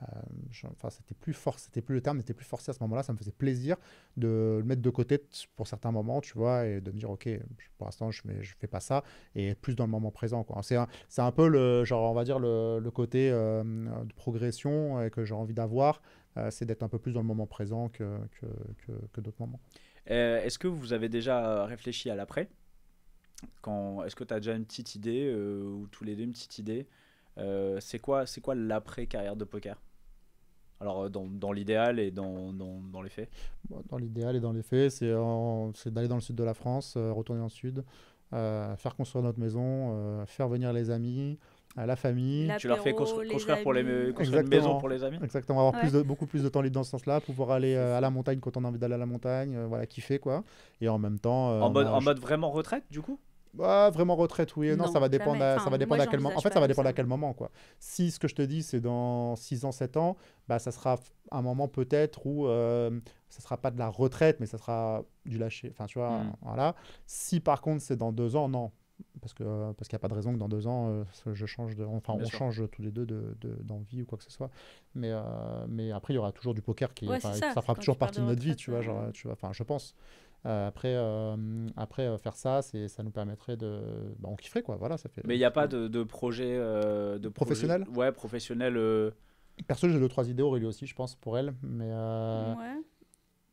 euh, enfin, c'était plus c'était plus le terme, c'était plus forcé à ce moment-là. Ça me faisait plaisir de le mettre de côté pour certains moments, tu vois, et de me dire, ok, pour l'instant, je, ne je fais pas ça, et plus dans le moment présent. C'est un, un, peu le, genre, on va dire, le, côté euh, de progression que j'ai envie d'avoir, c'est d'être un peu plus dans le moment présent que, que, que, que d'autres moments. Est-ce que vous avez déjà réfléchi à l'après est-ce que tu as déjà une petite idée, euh, ou tous les deux une petite idée euh, C'est quoi, quoi l'après-carrière de poker alors, euh, dans, dans l'idéal et dans, dans, dans, les faits Dans l'idéal et dans les faits, c'est d'aller dans le sud de la France, retourner en sud, faire construire notre maison, faire venir les amis, la famille. Tu leur fais construire, pour les, une maison pour les amis Exactement, avoir plus de, beaucoup plus de temps libre dans ce sens-là, pouvoir aller à la montagne quand on a envie d'aller à la montagne, voilà, kiffer quoi. Et en même temps. en, mode, en mode vraiment retraite du coup bah, vraiment retraite, oui. Non, ça va dépendre, à, ça va dépendre à quel moment. En fait, ça va dépendre à quel moment, quoi. Si ce que je te dis, c'est dans 6 ans, 7 ans, bah, ça sera un moment peut-être où euh, ça sera pas de la retraite, mais ça sera du lâcher. Enfin, tu vois, hmm. voilà. Si par contre, c'est dans 2 ans, non. Parce qu'il euh, parce qu'il n'y a pas de raison que dans 2 ans, euh, je change de, enfin, on change tous les deux d'envie de, ou quoi que ce soit. Mais, mais après, il y aura toujours du poker qui ça, fera toujours partie de notre vie, tu vois. tu vois enfin, je pense. Euh, après, euh, après euh, faire ça, c'est, ça nous permettrait de, bah, on kifferait quoi. Voilà, ça fait. Mais il n'y a pas de, de projet de professionnel. Ouais, professionnel. Perso, j'ai deux trois idées Aurélie aussi, je pense pour elle, mais. Ouais.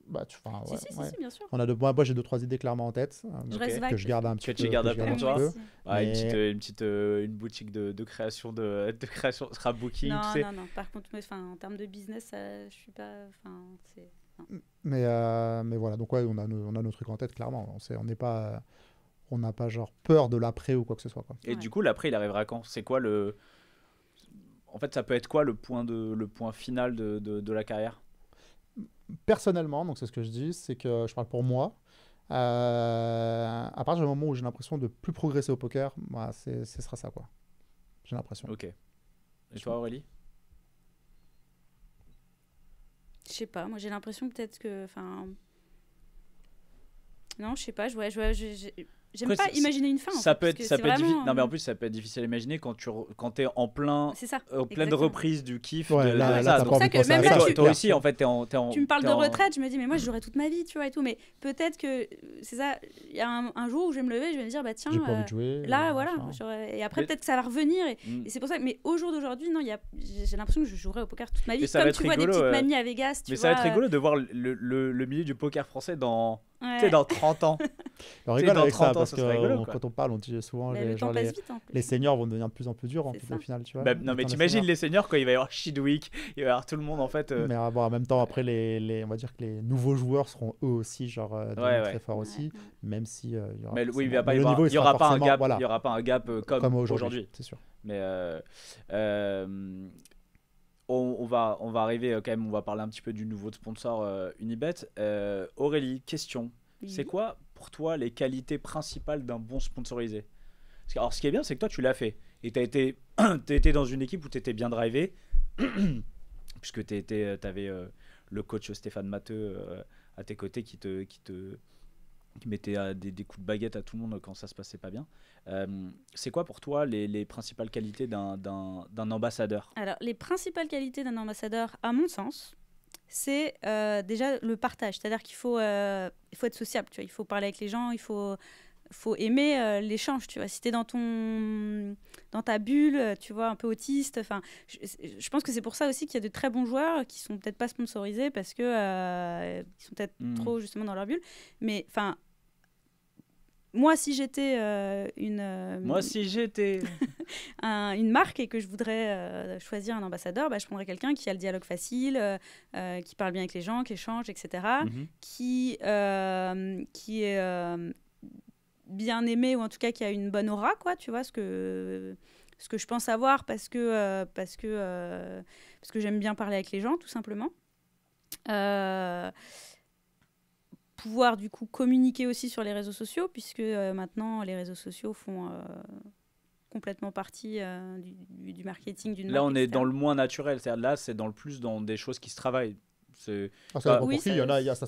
Bah, tu, si, si, bien sûr. On a moi, moi j'ai deux trois idées clairement en tête je que, je garde un petit que tu gardes un petit Peu. une petite une boutique de, création de de création scrapbooking non, non non par contre en termes de business je je suis pas enfin mais, euh, mais voilà, donc on a, nos, on a trucs en tête, clairement. On n'est pas. On n'a pas genre peur de l'après ou quoi que ce soit. Quoi. Et du coup, l'après, il arrivera quand C'est quoi le. En fait, ça peut être quoi le point, de, le point final de, de, la carrière Personnellement, donc c'est ce que je dis, c'est que je parle pour moi. Euh, à partir du moment où j'ai l'impression de plus progresser au poker, bah, ce sera ça, quoi. J'ai l'impression. Ok. Et toi, Aurélie Je sais pas, moi j'ai l'impression peut-être que. Enfin. Non, je sais pas, je, vois... je, je, J'aime pas imaginer une fin. ça peut être, ça peut être Non, mais en euh, plus, ça peut être difficile à imaginer quand tu es en plein, ça, en euh, pleine reprise du kiff. c'est pour ça que même toi, tu... aussi, en fait, en, en, Tu me parles de retraite, je me dis, mais moi, je jouerai toute ma vie, tu vois, et tout. Mais peut-être que euh, c'est ça. Il y a un, jour où je vais me lever, je vais me dire, bah tiens, jouer, là, voilà. et après, peut-être que ça va revenir. Hmm. Et, c'est pour ça. Mais au jour d'aujourd'hui, non, a... j'ai l'impression que je jouerai au poker toute ma vie. Comme tu vois des petites mamies à Vegas. Mais ça va être rigolo de voir le milieu du poker français dans Ouais. Tu sais, dans 30 ans. on rigole avec ça, ans, parce que quand on parle, on dit souvent euh, les, hein. les, seniors vont devenir de plus en plus durs en Tu vois, bah, non, mais t'imagines les seniors quand il va y avoir Shidwick, il va y avoir tout le monde en fait. Euh. Mais en même temps, après, les, les, on va dire que les nouveaux joueurs seront eux aussi genre, euh, très forts aussi, même si y aura mais, oui, il pas y aura pas un gap, il y aura pas un gap comme, aujourd'hui, c'est sûr. Mais on, va, on va arriver euh, quand même, on va parler un petit peu du nouveau sponsor euh, Unibet. Euh, Aurélie, question. C'est quoi pour toi les qualités principales d'un bon sponsorisé Parce Alors ce qui est bien, c'est que toi tu l'as fait. Et tu as été, étais dans une équipe où tu étais bien drivé, puisque tu avais le coach Stéphane Matteux à tes côtés qui te, qui te, qui mettait euh, des, coups de baguette à tout le monde quand ça se passait pas bien. Euh, c'est quoi pour toi les, principales qualités d'un ambassadeur Alors, les principales qualités d'un ambassadeur, à mon sens, c'est euh, déjà le partage. C'est-à-dire qu'il faut, faut être sociable, tu vois, il faut parler avec les gens, il faut faut aimer euh, l'échange, tu vois. Si t'es dans ton, dans ta bulle, euh, tu vois, un peu autiste. Enfin, je, pense que c'est pour ça aussi qu'il y a de très bons joueurs qui sont peut-être pas sponsorisés parce que euh, ils sont peut-être mmh. trop justement dans leur bulle. Mais enfin, moi si j'étais une. moi si j'étais. une marque et que je voudrais choisir un ambassadeur, bah, je prendrais quelqu'un qui a le dialogue facile, qui parle bien avec les gens, qui échange, etc. Mmh qui qui est bien aimé ou en tout cas qui a une bonne aura, quoi, tu vois, ce que, ce que je pense avoir parce que, euh, parce que, euh, parce que j'aime bien parler avec les gens, tout simplement. Euh, pouvoir du coup communiquer aussi sur les réseaux sociaux, puisque maintenant les réseaux sociaux font complètement partie du, du, marketing Là, on est dans le moins naturel, cest là, c'est dans le plus dans des choses qui se travaillent ah, parce il y en a, y a ça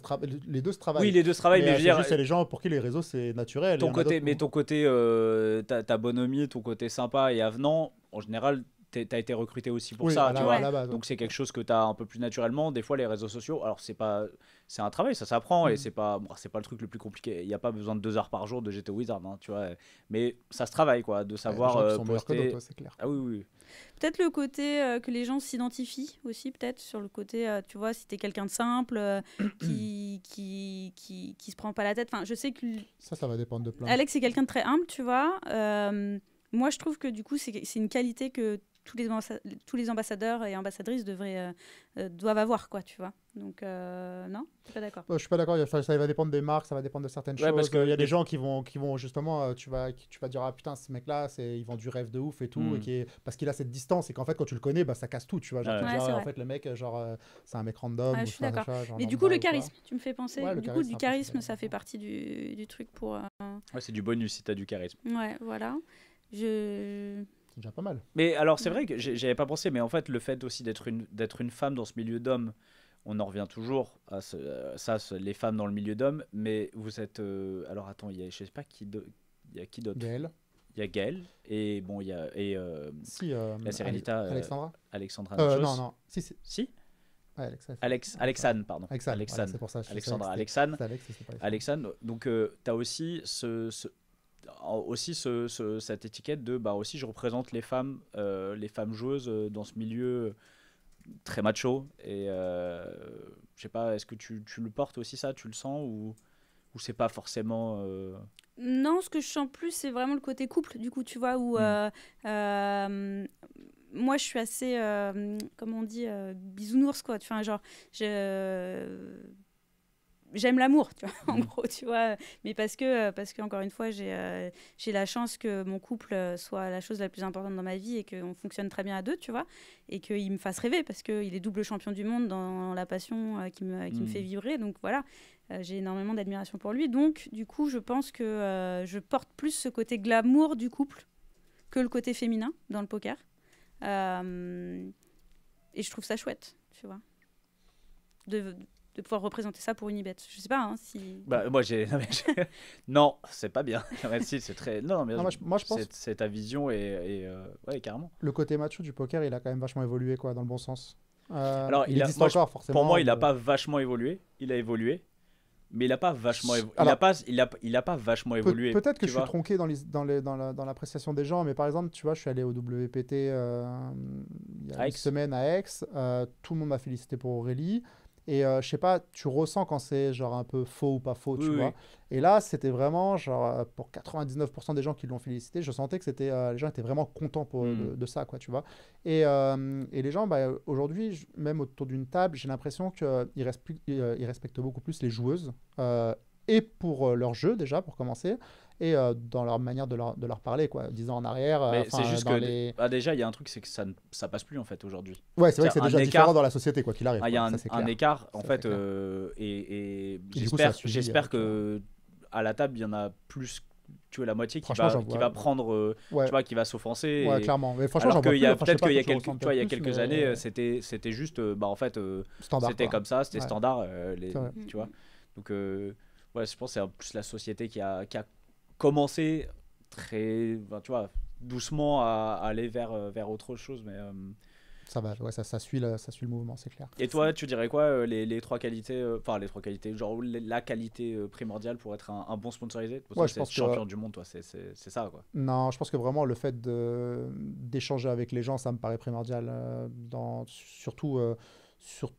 les deux se travaillent. Oui, les deux se travaillent, mais, je veux euh, dire. C'est les gens pour qui les réseaux c'est naturel. Ton côté, mais ton côté, euh, ta, ta, bonhomie, ton côté sympa et avenant, en général, as été recruté aussi pour ça, tu vois. Donc c'est quelque chose que tu as un peu plus naturellement. Des fois, les réseaux sociaux, alors c'est pas, c'est un travail, ça s'apprend et mm. c'est pas, bon, c'est pas le truc le plus compliqué. Il n'y a pas besoin de deux heures par jour de GTA Wizard, hein, tu vois. Mais ça se travaille quoi, de savoir euh, c'est clair. Ah peut-être le côté euh, que les gens s'identifient aussi, peut-être sur le côté, euh, tu vois, si tu es quelqu'un de simple, qui, qui, qui, qui, se prend pas la tête. Enfin, je sais que. Ça, ça va dépendre de plein. Alex, est quelqu'un de très humble, tu vois. moi, je trouve que du coup, c'est une qualité que tous les, tous les ambassadeurs et ambassadrices devraient, euh, euh, doivent avoir, quoi, tu vois. Donc, euh, non, je suis pas d'accord. Je suis pas d'accord, ça, va dépendre des marques, ça va dépendre de certaines choses. Parce qu'il y a des gens qui vont, qui vont justement, tu vas, tu vas dire, ah putain, ce mec-là, il vend du rêve de ouf et tout, hmm. et parce qu'il a cette distance, et qu'en fait, quand tu le connais, bah, ça casse tout, tu vois. Ah, en fait, le mec, genre, c'est un mec random. Ah, Mais du coup, le charisme, tu me fais penser, du coup, du charisme, ça fait partie du, du truc pour. Ouais, c'est du bonus si tu as du charisme. Ouais, voilà. Je c'est déjà pas mal. Mais alors, c'est vrai que j'avais pas pensé, mais en fait, le fait aussi d'être une, d'être une femme dans ce milieu d'hommes, on en revient toujours à euh, ça, les femmes dans le milieu d'hommes, mais vous êtes. Euh, alors, attends, il y a, je sais pas qui, il y a qui d'autre Il y a Gaël, et bon, il y a. Et, euh, si, la Serenita. Alexandra Alexandra Non, non. Si, si. si Alex, Alexane, pardon. Alexane, c'est pour ça. Alexandra, Donc, tu as aussi ce, aussi cette étiquette de bah aussi je représente les femmes euh, les femmes joueuses euh, dans ce milieu très macho et euh, je sais pas est-ce que tu, tu, le portes aussi ça tu le sens ou ou c'est pas forcément non ce que je sens plus c'est vraiment le côté couple du coup tu vois où mm. moi je suis assez euh, comment on dit bisounours quoi tu un genre j'aime l'amour, tu vois, en mm. gros, tu vois. Mais parce que, euh, parce que encore une fois, j'ai euh, la chance que mon couple euh, soit la chose la plus importante dans ma vie et qu'on fonctionne très bien à deux, tu vois. Et qu'il me fasse rêver parce qu'il est double champion du monde dans la passion qui, me, fait mm. vibrer. Donc voilà, j'ai énormément d'admiration pour lui. Donc, du coup, je pense que je porte plus ce côté glamour du couple que le côté féminin dans le poker. et je trouve ça chouette, tu vois. de de pouvoir représenter ça pour Unibet. Je sais pas hein, si. Bah, moi j'ai non, c'est pas bien. si, c'est très non, non, moi, je pense c'est ta vision et, et euh, ouais carrément. Le côté mature du poker, il a quand même vachement évolué quoi dans le bon sens. Euh, Alors il, a... forcément. Pour moi, il a pas vachement évolué. Il a évolué. Mais il a pas vachement il pas, il a, il a pas vachement évolué. Peut-être que je suis tronqué dans, dans, les, dans, la, dans l'appréciation des gens, mais par exemple, tu vois, je suis allé au WPT euh, il y a une semaine à Aix. tout le monde m'a félicité pour Aurélie. Et euh, je sais pas, tu ressens quand c'est genre un peu faux ou pas faux, tu vois. Et là, c'était vraiment, genre, euh, pour 99% des gens qui l'ont félicité, je sentais que c'était, euh, les gens étaient vraiment contents pour, hmm. de, ça, quoi, tu vois. Et, et les gens, bah, aujourd'hui, même autour d'une table, j'ai l'impression qu'ils ils respectent beaucoup plus les joueuses, et pour leur jeu déjà, pour commencer, et euh, dans leur manière de leur, de leur parler, quoi, disant en arrière. Euh, mais c'est juste que ah, déjà, il y a un truc, c'est que ça, ne, ça passe plus en fait aujourd'hui. Ouais, c'est vrai que c'est déjà écart... différent dans la société, quoi qu'il arrive. Ah, il y a un, écart, en fait, euh, et, et j'espère hein, que à la table, il y en a plus tu vois la moitié qui va, qui va prendre tu vois qui va s'offenser ouais, clairement mais franchement alors y peut-être qu'il y a quelques il y quelques années c'était c'était juste bah en fait c'était comme ça c'était standard les, tu vois donc ouais je pense c'est plus la société qui a commencer très, ben, tu vois, doucement à, aller vers, euh, vers autre chose. Mais, euh, Ça va, ouais, ça, ça, suit le, ça suit le mouvement, c'est clair. Et toi, tu dirais quoi euh, les, les, trois qualités, enfin les trois qualités, genre la qualité primordiale pour être un, bon sponsorisé pour être champion du monde, toi, c'est ça, quoi. Non, je pense que vraiment le fait d'échanger avec les gens, ça me paraît primordial, dans, surtout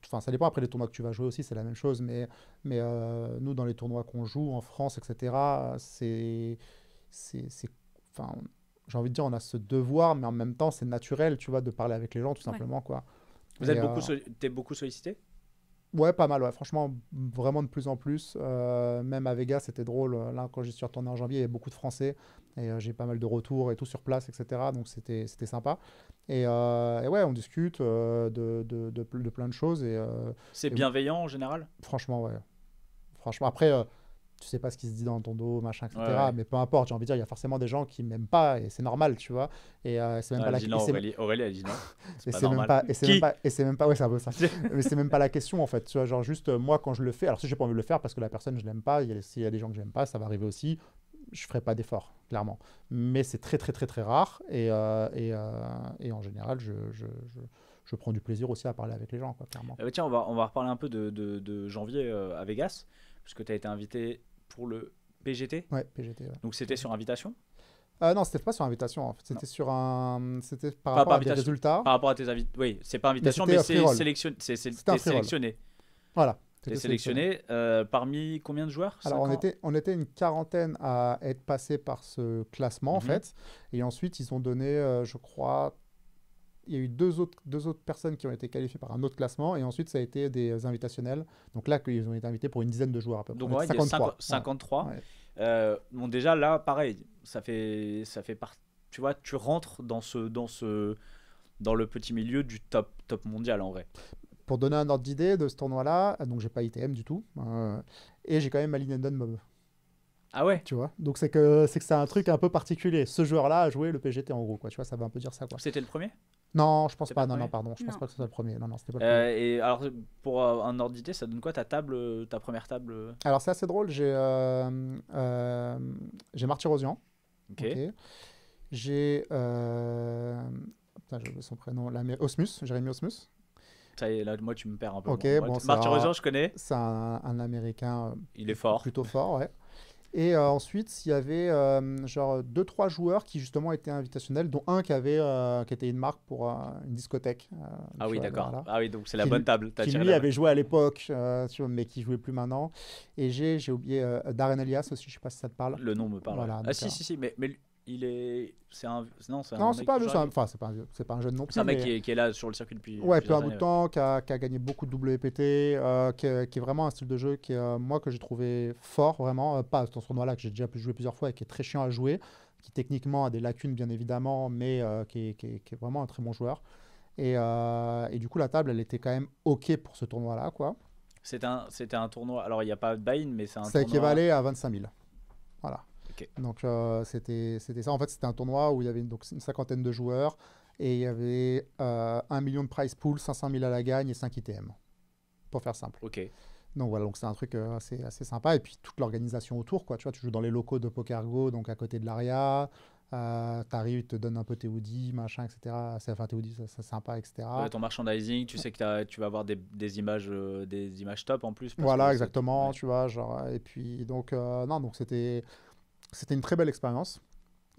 enfin ça dépend après les tournois que tu vas jouer aussi, c'est la même chose, mais, mais euh, nous dans les tournois qu'on joue en France, etc., c'est, c'est, enfin, j'ai envie de dire, on a ce devoir, mais en même temps c'est naturel, tu vois, de parler avec les gens tout simplement, quoi. Vous êtes beaucoup, euh, es beaucoup sollicité Ouais, pas mal, ouais. Franchement, vraiment de plus en plus. Euh, même à Vegas, c'était drôle. Euh, là, quand j'ai suis retourné en janvier, il y avait beaucoup de Français. Et euh, j'ai pas mal de retours et tout sur place, etc. Donc, c'était sympa. Et, ouais, on discute de, de, de, plein de choses. C'est bienveillant en général Franchement, ouais. Franchement, après tu sais pas ce qui se dit dans ton dos, machin, etc. Mais peu importe, j'ai envie de dire, il y a forcément des gens qui m'aiment pas et c'est normal, tu vois. Et c'est même pas la question. Aurélie, a dit non. c'est même pas, même pas, ouais, ça. Mais c'est même pas la question en fait, tu vois. Genre juste euh, moi quand je le fais, alors si j'ai pas envie de le faire parce que la personne je l'aime pas, s'il y a des gens que j'aime pas, ça va arriver aussi. Je ferai pas d'effort, clairement. Mais c'est très très très très rare et, euh, et, euh, et en général je, je, je je prends du plaisir aussi à parler avec les gens, quoi, clairement. tiens, on va, on va reparler un peu de, de, janvier à Vegas, puisque tu as été invité pour le PGT Ouais, PGT. Donc c'était sur invitation ah non, c'était pas sur invitation. C'était sur un. C'était par rapport à tes résultats. Par rapport à tes invités. Oui, c'est pas invitation, mais, c'est sélectionné. Voilà. T'es sélectionné, euh, parmi combien de joueurs Alors on était, on était une quarantaine à être passé par ce classement en mhm. fait. Et ensuite ils ont donné, euh, je crois, il y a eu deux autres, deux autres personnes qui ont été qualifiées par un autre classement et ensuite ça a été des invitationnels. Donc là, ils ont été invités pour une dizaine de joueurs à peu près. Donc ouais, 53. 53. Ouais. Euh, bon, déjà là, pareil, ça fait, ça fait partie. Tu vois, tu rentres dans ce, dans ce, dans le petit milieu du top, top mondial en vrai. Pour donner un ordre d'idée de ce tournoi-là, donc j'ai pas ITM du tout euh, et j'ai quand même Endon Mob. Ah ouais. Tu vois. Donc c'est que c'est que c'est un truc un peu particulier. Ce joueur-là a joué le PGT en gros quoi. Tu vois, ça va un peu dire ça quoi. C'était le premier. Non, je pense pas. non, non, pardon. Je pense pas que ce soit le premier. Non, non, c'était pas le euh, premier. et alors, pour un euh, ordre d'idée, ça donne quoi ta table, euh, ta première table Alors, c'est assez drôle. J'ai euh, Marty Rosian. Ok. okay. J'ai. Putain, j'ai son prénom. La, Osmus, Jérémy Osmus. Ça y est, là, moi, tu me perds un peu. Ok, bon, bon Rosian, je connais. C'est un, un, américain. Il est fort. Plutôt fort, ouais. Et euh, ensuite, il y avait euh, genre deux trois joueurs qui justement étaient invitationnels, dont un qui avait euh, qui était une marque pour une discothèque. ah oui, d'accord. Ah oui, donc c'est la bonne table. As qui lui avait joué à l'époque, mais qui jouait plus maintenant. Et j'ai oublié Darren Elias aussi. Je sais pas si ça te parle. Le nom me parle. ah si, si si mais, mais il est. C'est un. Non, c'est Non, c'est pas, un pas C'est pas un jeune non plus. C'est un mec qui est, là sur le circuit depuis. Ouais, depuis un bout de temps, qui a, qui a gagné beaucoup de WPT, euh, qui, est- qui est vraiment un style de jeu qui, euh, moi, que j'ai trouvé fort, vraiment. Euh, pas dans ce tournoi-là, que j'ai déjà pu jouer plusieurs fois et qui est très chiant à jouer, qui techniquement a des lacunes, bien évidemment, mais qui, est, qui vraiment un très bon joueur. Et, et du coup, la table, elle était quand même OK pour ce tournoi-là, quoi. C'est un, c'était un tournoi. Alors, il n'y a pas de buy-in, mais c'est un Ça tournoi. équivalait à 25 000. Voilà. Donc euh, c'était ça. En fait, c'était un tournoi où il y avait donc, une cinquantaine de joueurs et il y avait euh, 1 million de prize pool, 500 000 à la gagne et 5 ITM, pour faire simple. Ok. Donc voilà, donc c'est un truc euh, assez, assez, sympa. Et puis toute l'organisation autour, quoi. Tu vois, tu joues dans les locaux de Pokergo, donc à côté de l'ARIA. Euh, T'arrives, ils te donnent un peu tes hoodies, machin, etc. Enfin, tes c'est sympa, etc. ton merchandising, tu sais que tu vas avoir des, images, euh, des images top en plus. Voilà, exactement, tu vois. Genre, et puis, donc, euh, non, donc c'était. C'était une très belle expérience.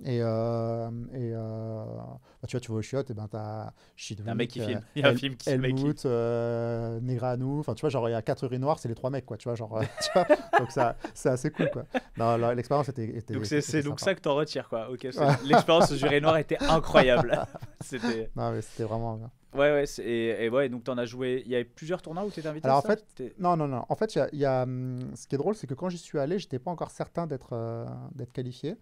Et, euh, et euh, bah, tu vois, tu vas au chiottes, et eh ben t'as de un mec qui euh, filme. Il y a un film qui Helmut, negra euh, Enfin, tu vois, genre, il y a quatre urines noires, c'est les trois mecs, quoi. Tu vois, genre, euh, tu vois donc ça, c'est assez cool, quoi. l'expérience était, était, Donc, c'est donc ça que t'en retires, quoi. Ok, l'expérience aux urines noires était incroyable. c'était. Non, mais c'était vraiment. bien. Ouais, ouais, et, et, ouais, donc t'en as joué. Il y avait plusieurs tournois où étais invité Alors en fait, non, non, non. En fait, il y a, hum, ce qui est drôle, c'est que quand j'y suis allé, je n'étais pas encore certain d'être euh, d'être qualifié.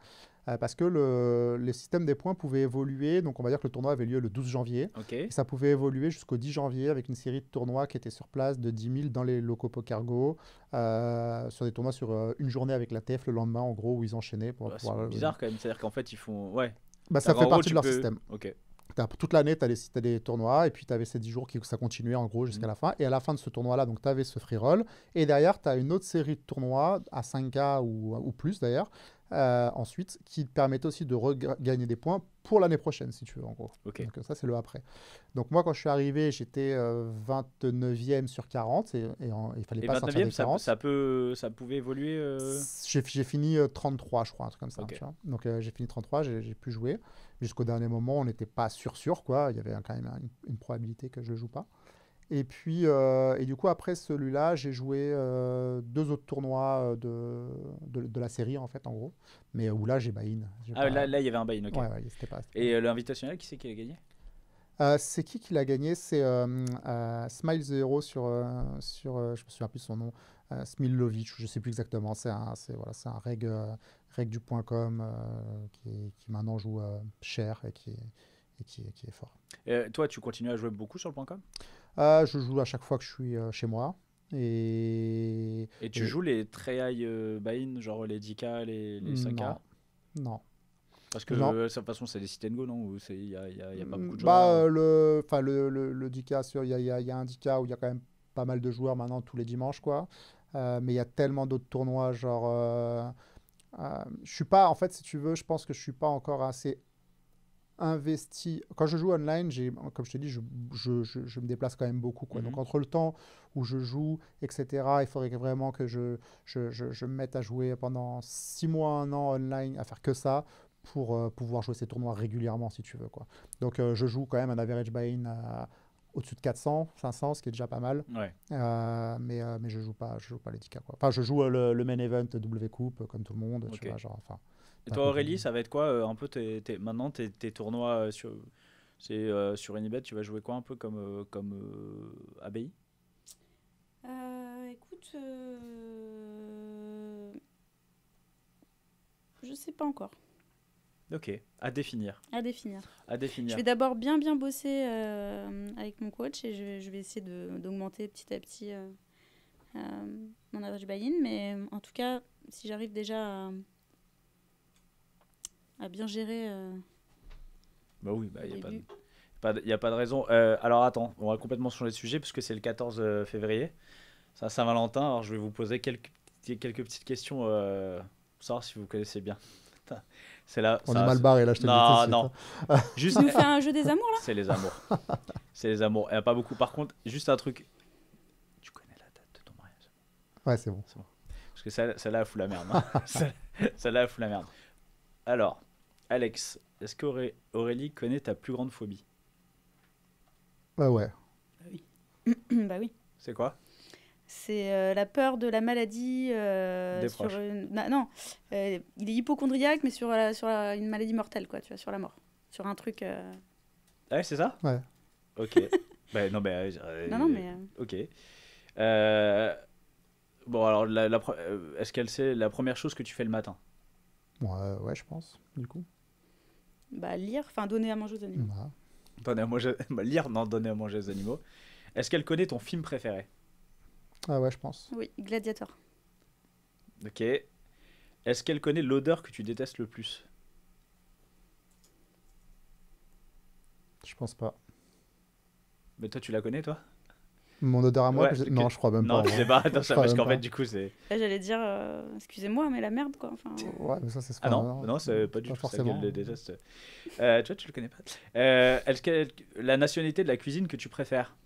Euh, parce que le, le système des points pouvait évoluer. Donc, on va dire que le tournoi avait lieu le 12 janvier. ça pouvait évoluer jusqu'au 10 janvier avec une série de tournois qui étaient sur place de 10 000 dans les locaux Pokergo, euh, sur des tournois sur une journée avec la TF le lendemain, en gros, où ils enchaînaient. Pour bah, bizarre quand même. C'est-à-dire qu'en fait, ils font. Ouais. Bah, ça fait partie de leur système. Ok toute l'année, tu as, des tournois, et puis tu avais ces 10 jours qui ça continuait en gros jusqu'à mmh. la fin. Et à la fin de ce tournoi-là, donc tu avais ce free roll. Et derrière, tu as une autre série de tournois à 5K ou, ou plus d'ailleurs, euh, ensuite, qui te permettent aussi de regagner des points pour l'année prochaine, si tu veux, en gros. Donc euh, ça, c'est le après. Donc moi, quand je suis arrivé, j'étais 29e euh, sur 40, et, il fallait pas Ça, peut, ça pouvait évoluer J'ai fini 33, je crois, un truc comme ça. Donc j'ai fini 33, j'ai pu jouer. Jusqu'au dernier moment, on n'était pas sûr sûr, quoi. Il y avait quand même une, une probabilité que je ne joue pas. Et puis, euh, et du coup, après celui-là, j'ai joué euh, deux autres tournois euh, de, de, la série, en fait, en gros. Mais où là, j'ai buy-in. Ah, là, là, il y avait un buy-in, ok. et l'invitationnel, qui c'est qui l'a gagné C'est qui qui l'a gagné C'est Smile sur, sur je me souviens plus de son nom, Smilovic. je sais plus exactement. C'est un, c'est, voilà, c'est un reg, reg du point .com qui, qui, maintenant joue cher et qui, et qui, qui est fort. toi, tu continues à jouer beaucoup sur le point .com euh, je joue à chaque fois que je suis euh, chez moi. Et, et tu joues les euh, buy-in genre les 10K, les, les 5K Non. Parce que de toute façon, c'est des sit and go, non Il n'y a, y a, y a, pas beaucoup de bah, joueurs euh, hein. le, enfin, le, le, le 10K, il y a, y, a, y a un 10K où il y a quand même pas mal de joueurs maintenant tous les dimanches, quoi. Euh, mais il y a tellement d'autres tournois, genre. Euh, je suis pas, en fait, si tu veux, je pense que je suis pas encore assez investi. Quand je joue online, j'ai, comme je te dis, je, me déplace quand même beaucoup. Quoi. Donc mhm. entre le temps où je joue, etc., il faudrait vraiment que je, je, me mette à jouer pendant six mois, un an online, à faire que ça pour euh, pouvoir jouer ces tournois régulièrement, si tu veux. Quoi. Donc euh, je joue quand même un average buy-in euh, au-dessus de 400, 500, ce qui est déjà pas mal. mais, mais je joue pas, je joue pas les 10 Enfin, je joue le, main event W Coupe, comme tout le monde. Tu genre, et toi, Aurélie, ça va être quoi euh, un peu tes, maintenant tes, tournois euh, sur, c'est, euh, sur Unibet Tu vas jouer quoi un peu comme, comme ABI Écoute, je sais pas encore. Ok, à définir. À définir. À définir. Je vais d'abord bien bien bosser avec mon coach et je, vais essayer d'augmenter petit à petit mon average buy-in. Mais en tout cas, si j'arrive déjà à, à bien gérer. Euh, bah oui, il bah, n'y a, a, pas de raison. Euh, alors attends, on va complètement changer de sujet puisque c'est le 14 euh, février, c'est Saint-Valentin. Alors je vais vous poser quelques, quelques petites questions pour savoir si vous connaissez bien. C'est là. On est mal barré là, je te Non, non. juste... nous fais un jeu des amours là C'est les amours. c'est les amours. Il n'y a pas beaucoup. Par contre, juste un truc. Tu connais la date de ton mariage Ouais, c'est bon. bon. Parce que celle-là, elle fout la merde. Hein. celle-là, fout la merde. Alors, Alex, est-ce qu'Aurélie connaît ta plus grande phobie Bah ouais. Bah oui. Bah c'est quoi c'est euh, la peur de la maladie. Euh, Des sur, non, euh, il est hypochondriaque, mais sur, une maladie mortelle, quoi, tu vois, sur la mort. Sur un truc. Ah ouais, c'est ça Ouais. Ok. Bah, non, mais. non, non, mais. Ok. Bon, alors, est-ce qu'elle sait la première chose que tu fais le matin ouais, je pense, du coup bah, lire, enfin donner à manger aux animaux. Bah. Donner à bah, lire, non, donner à manger aux animaux. Est-ce qu'elle connaît ton film préféré Ah ouais, je pense. Oui, Gladiator. Ok. Est-ce qu'elle connaît l'odeur que tu détestes le plus Je pense pas. Mais toi, tu la connais, toi mon odeur à moi Non, je crois même pas. Non, hein. je sais pas. parce qu'en fait, du coup, c'est. J'allais dire, euh, excusez-moi, mais la merde, quoi. Enfin... Ouais, mais ça, c'est ce Ah non, non c'est pas du tout forcément. ça déteste. Euh, tu vois, tu le connais pas. Euh, la nationalité de la cuisine que tu préfères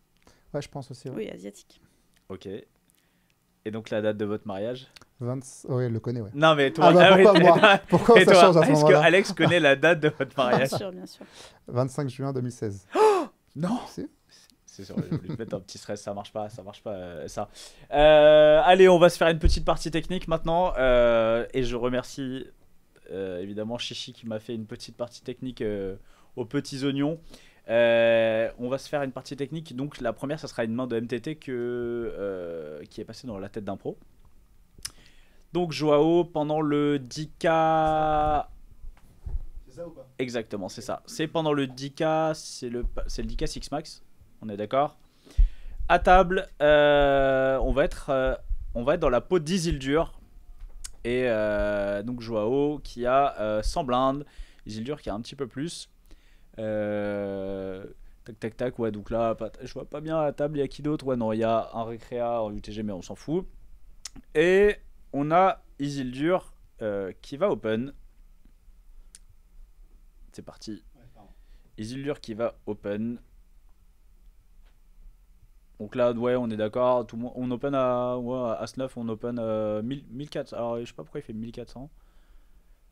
Ouais, je pense aussi. Oui, asiatique. Ok. Et donc, la date de votre mariage 20... Oui, elle le connaît, ouais. Non, mais toi, ah, bah, ah pourquoi, moi pourquoi ça change à ce moment-là Est-ce que Alex connaît la date de votre mariage Bien sûr, bien sûr. 25 juin 2016. Oh non c'est sûr, je mettre un petit stress, ça marche pas, ça marche pas, euh, ça. Euh, allez, on va se faire une petite partie technique maintenant. Euh, et je remercie évidemment Chichi qui m'a fait une petite partie technique aux petits oignons. on va se faire une partie technique. Donc la première, ça sera une main de MTT que, qui est passée dans la tête d'un pro. Donc Joao, pendant le 10K... C'est ça ou pas Exactement, c'est ça. C'est pendant le 10K, c'est le, le 10K 6 Max. On est d'accord À table, euh, on, va être, euh, on va être dans la peau d'Isildur. Et euh, donc Joao qui a 100 blindes. Isildur qui a un petit peu plus. tac, tac, tac. Ouais, donc là, je vois pas bien à table. Il y a qui d'autre Ouais, non, il y a un récréa en UTG, mais on s'en fout. Et on a Isildur qui va open. C'est parti. Isildur qui va open. Donc là, ouais, on est d'accord. Tout on open à, as à on open 1000, euh, 1400. Alors, je sais pas pourquoi il fait 1400.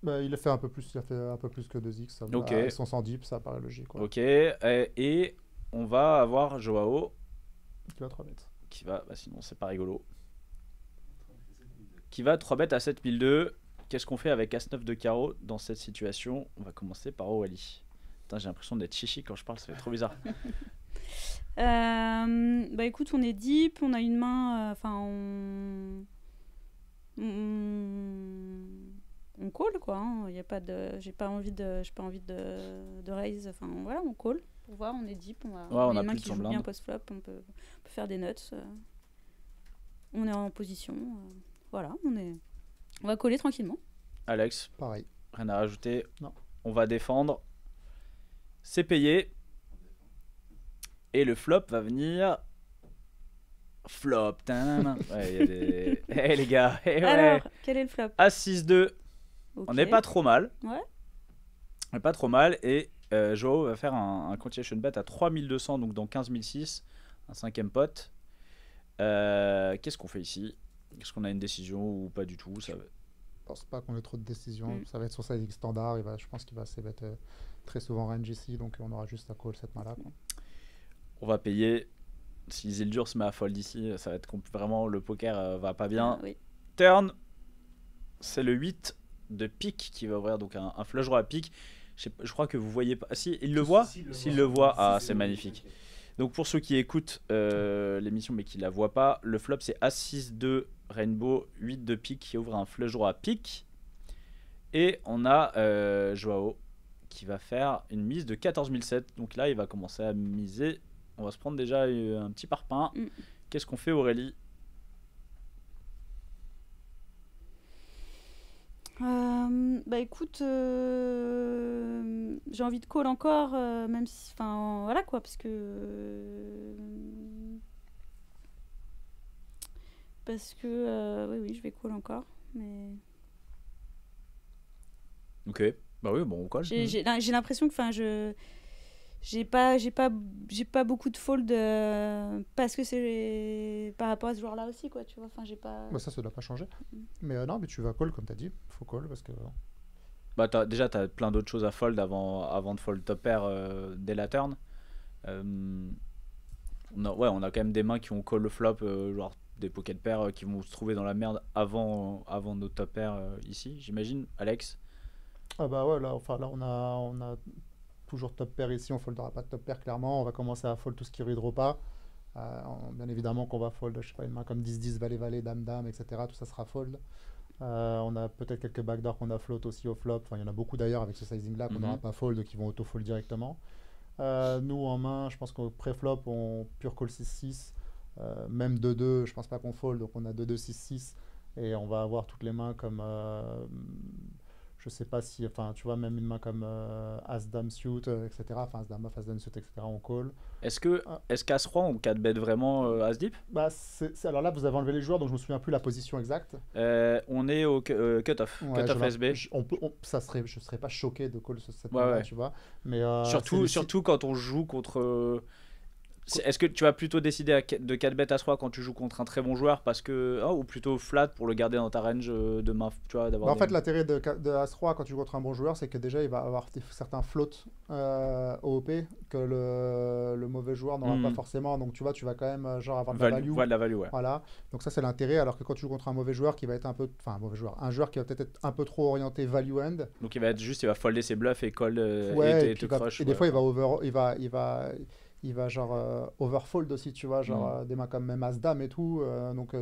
Bah, il a fait un peu plus, fait un peu plus que 2x. ok. À ah, deep, ça paraît logique. Ok. Eh, et, on va avoir Joao. Qui va 3 bêtes. Qui va, bah, sinon c'est pas rigolo. Qui va 3 bêtes à 7002. Qu'est-ce qu'on fait avec As9 de carreau dans cette situation On va commencer par Oali. j'ai l'impression d'être chichi quand je parle, ça fait trop bizarre. Euh, bah écoute, on est deep, on a une main. Euh, enfin, on. On, call quoi. Il hein. a pas de, j'ai pas envie de, j'ai pas envie de, de raise. Enfin voilà, on call pour voir, on est deep, on a une main qui joue bien post flop, on peut, faire des nuts. Euh. on est en position, voilà, on est, on va coller tranquillement. Alex, pareil, rien à rajouter. Non. On va défendre. C'est payé. Et le flop va venir. Flop. ouais, eh, les gars. Eh Alors, quel est le flop A6-2. On n'est pas trop mal. Ouais. On n'est pas trop mal. Et euh, Joao va faire un, continuation bet à 3200, donc dans 15006. Un cinquième pote. Euh, qu'est-ce qu'on fait ici Est-ce qu'on a une décision ou pas du tout ça... Je pense pas qu'on ait trop de décisions. Mm. Ça va être sur sa ligne standard. je pense qu'il va c-bet euh, très souvent range ici. Donc on aura juste à call cette main-là on va payer. Si Zildur se met à fold ici, ça va être vraiment le poker euh, va pas bien. Turn, c'est le 8 de pique qui va ouvrir donc un, flush draw à pique. Je, crois que vous voyez pas. Si, il le voit S'il le, voit, ah, c'est magnifique. Donc pour ceux qui écoutent euh, l'émission mais qui la voient pas, le flop c'est A6-2 Rainbow, 8 de pique qui ouvre un flush droit à pique. Et on a euh, Joao qui va faire une mise de 14007. Donc là, il va commencer à miser on va se prendre déjà euh, un petit parpaing. Mm. Qu'est-ce qu'on fait, Aurélie euh, bah écoute, euh, j'ai envie de call encore, même si. Enfin, voilà quoi, parce que. parce que. oui, oui, je vais call encore, mais. Ok, bah oui, bon, quoi J'ai l'impression que. Enfin, je j'ai pas j'ai pas j'ai pas beaucoup de fold euh, parce que c'est par rapport à ce joueur là aussi quoi tu vois enfin j'ai pas bah, ça ça doit pas changer mm. mais euh, non mais tu vas call comme t'as dit faut call parce que bah as, déjà t'as plein d'autres choses à fold avant avant de fold top pair euh, dès la turn on a, ouais on a quand même des mains qui ont call le flop genre des pocket pairs qui vont se trouver dans la merde avant avant nos top pairs ici j'imagine Alex ah bah ouais là enfin là on a on a toujours top pair ici, on foldera pas de top pair clairement, on va commencer à fold tout ce qui redraw pas, euh, bien évidemment qu'on va fold, je sais pas, une main comme 10-10, valet-valet, dame-dame, etc. Tout ça sera fold. Euh, on a peut-être quelques backdoors qu'on a float aussi au flop. Enfin, il y en a beaucoup d'ailleurs avec ce sizing-là qu'on mhm. n'aura pas fold, qui vont auto-fold directement. Euh, nous, en main, je pense qu'au pré-flop, on pure call 6-6. même 2-2, je pense pas qu'on fold, donc on a 2-2-6-6. Et on va avoir toutes les mains comme je sais pas si, enfin, tu vois, même une main comme euh, asdam As-Dame Suit, euh, etc. Enfin, As-Dame As-Dame Suit, etc. On call. Est-ce que ah. est-ce qu'As-Roi, ou 4 bet vraiment euh, As-Deep bah, c'est Alors là, vous avez enlevé les joueurs, donc je me souviens plus la position exacte. on est au cut-off, cut-off SB. On ça serait, je serais pas choqué de call cette main, tu vois. Mais, surtout, surtout quand on joue contre est-ce que tu vas plutôt décider de 4 bêtes à 3 quand tu joues contre un très bon joueur parce que oh, ou plutôt flat pour le garder dans ta range euh, de main tu vois, d'avoir En fait, l'intérêt de, de As-3 quand tu joues contre un bon joueur, c'est que déjà il va avoir certains floats euh, OOP que le, mauvais joueur n'aura pas hmm. forcément. Donc tu vois, tu vas quand même euh, genre avoir de la value. Voilà. Donc ça, c'est l'intérêt. Alors que quand tu joues contre un mauvais joueur qui va être un peu. Enfin, mauvais joueur. Un joueur qui va peut-être être un peu trop orienté value-end. Donc il va être juste, il va folder ses bluffs et call euh, et, te, et des fois, il va il va genre euh, overfold aussi, tu vois, genre mm. euh, des mains comme même As-Dame et tout. Euh, donc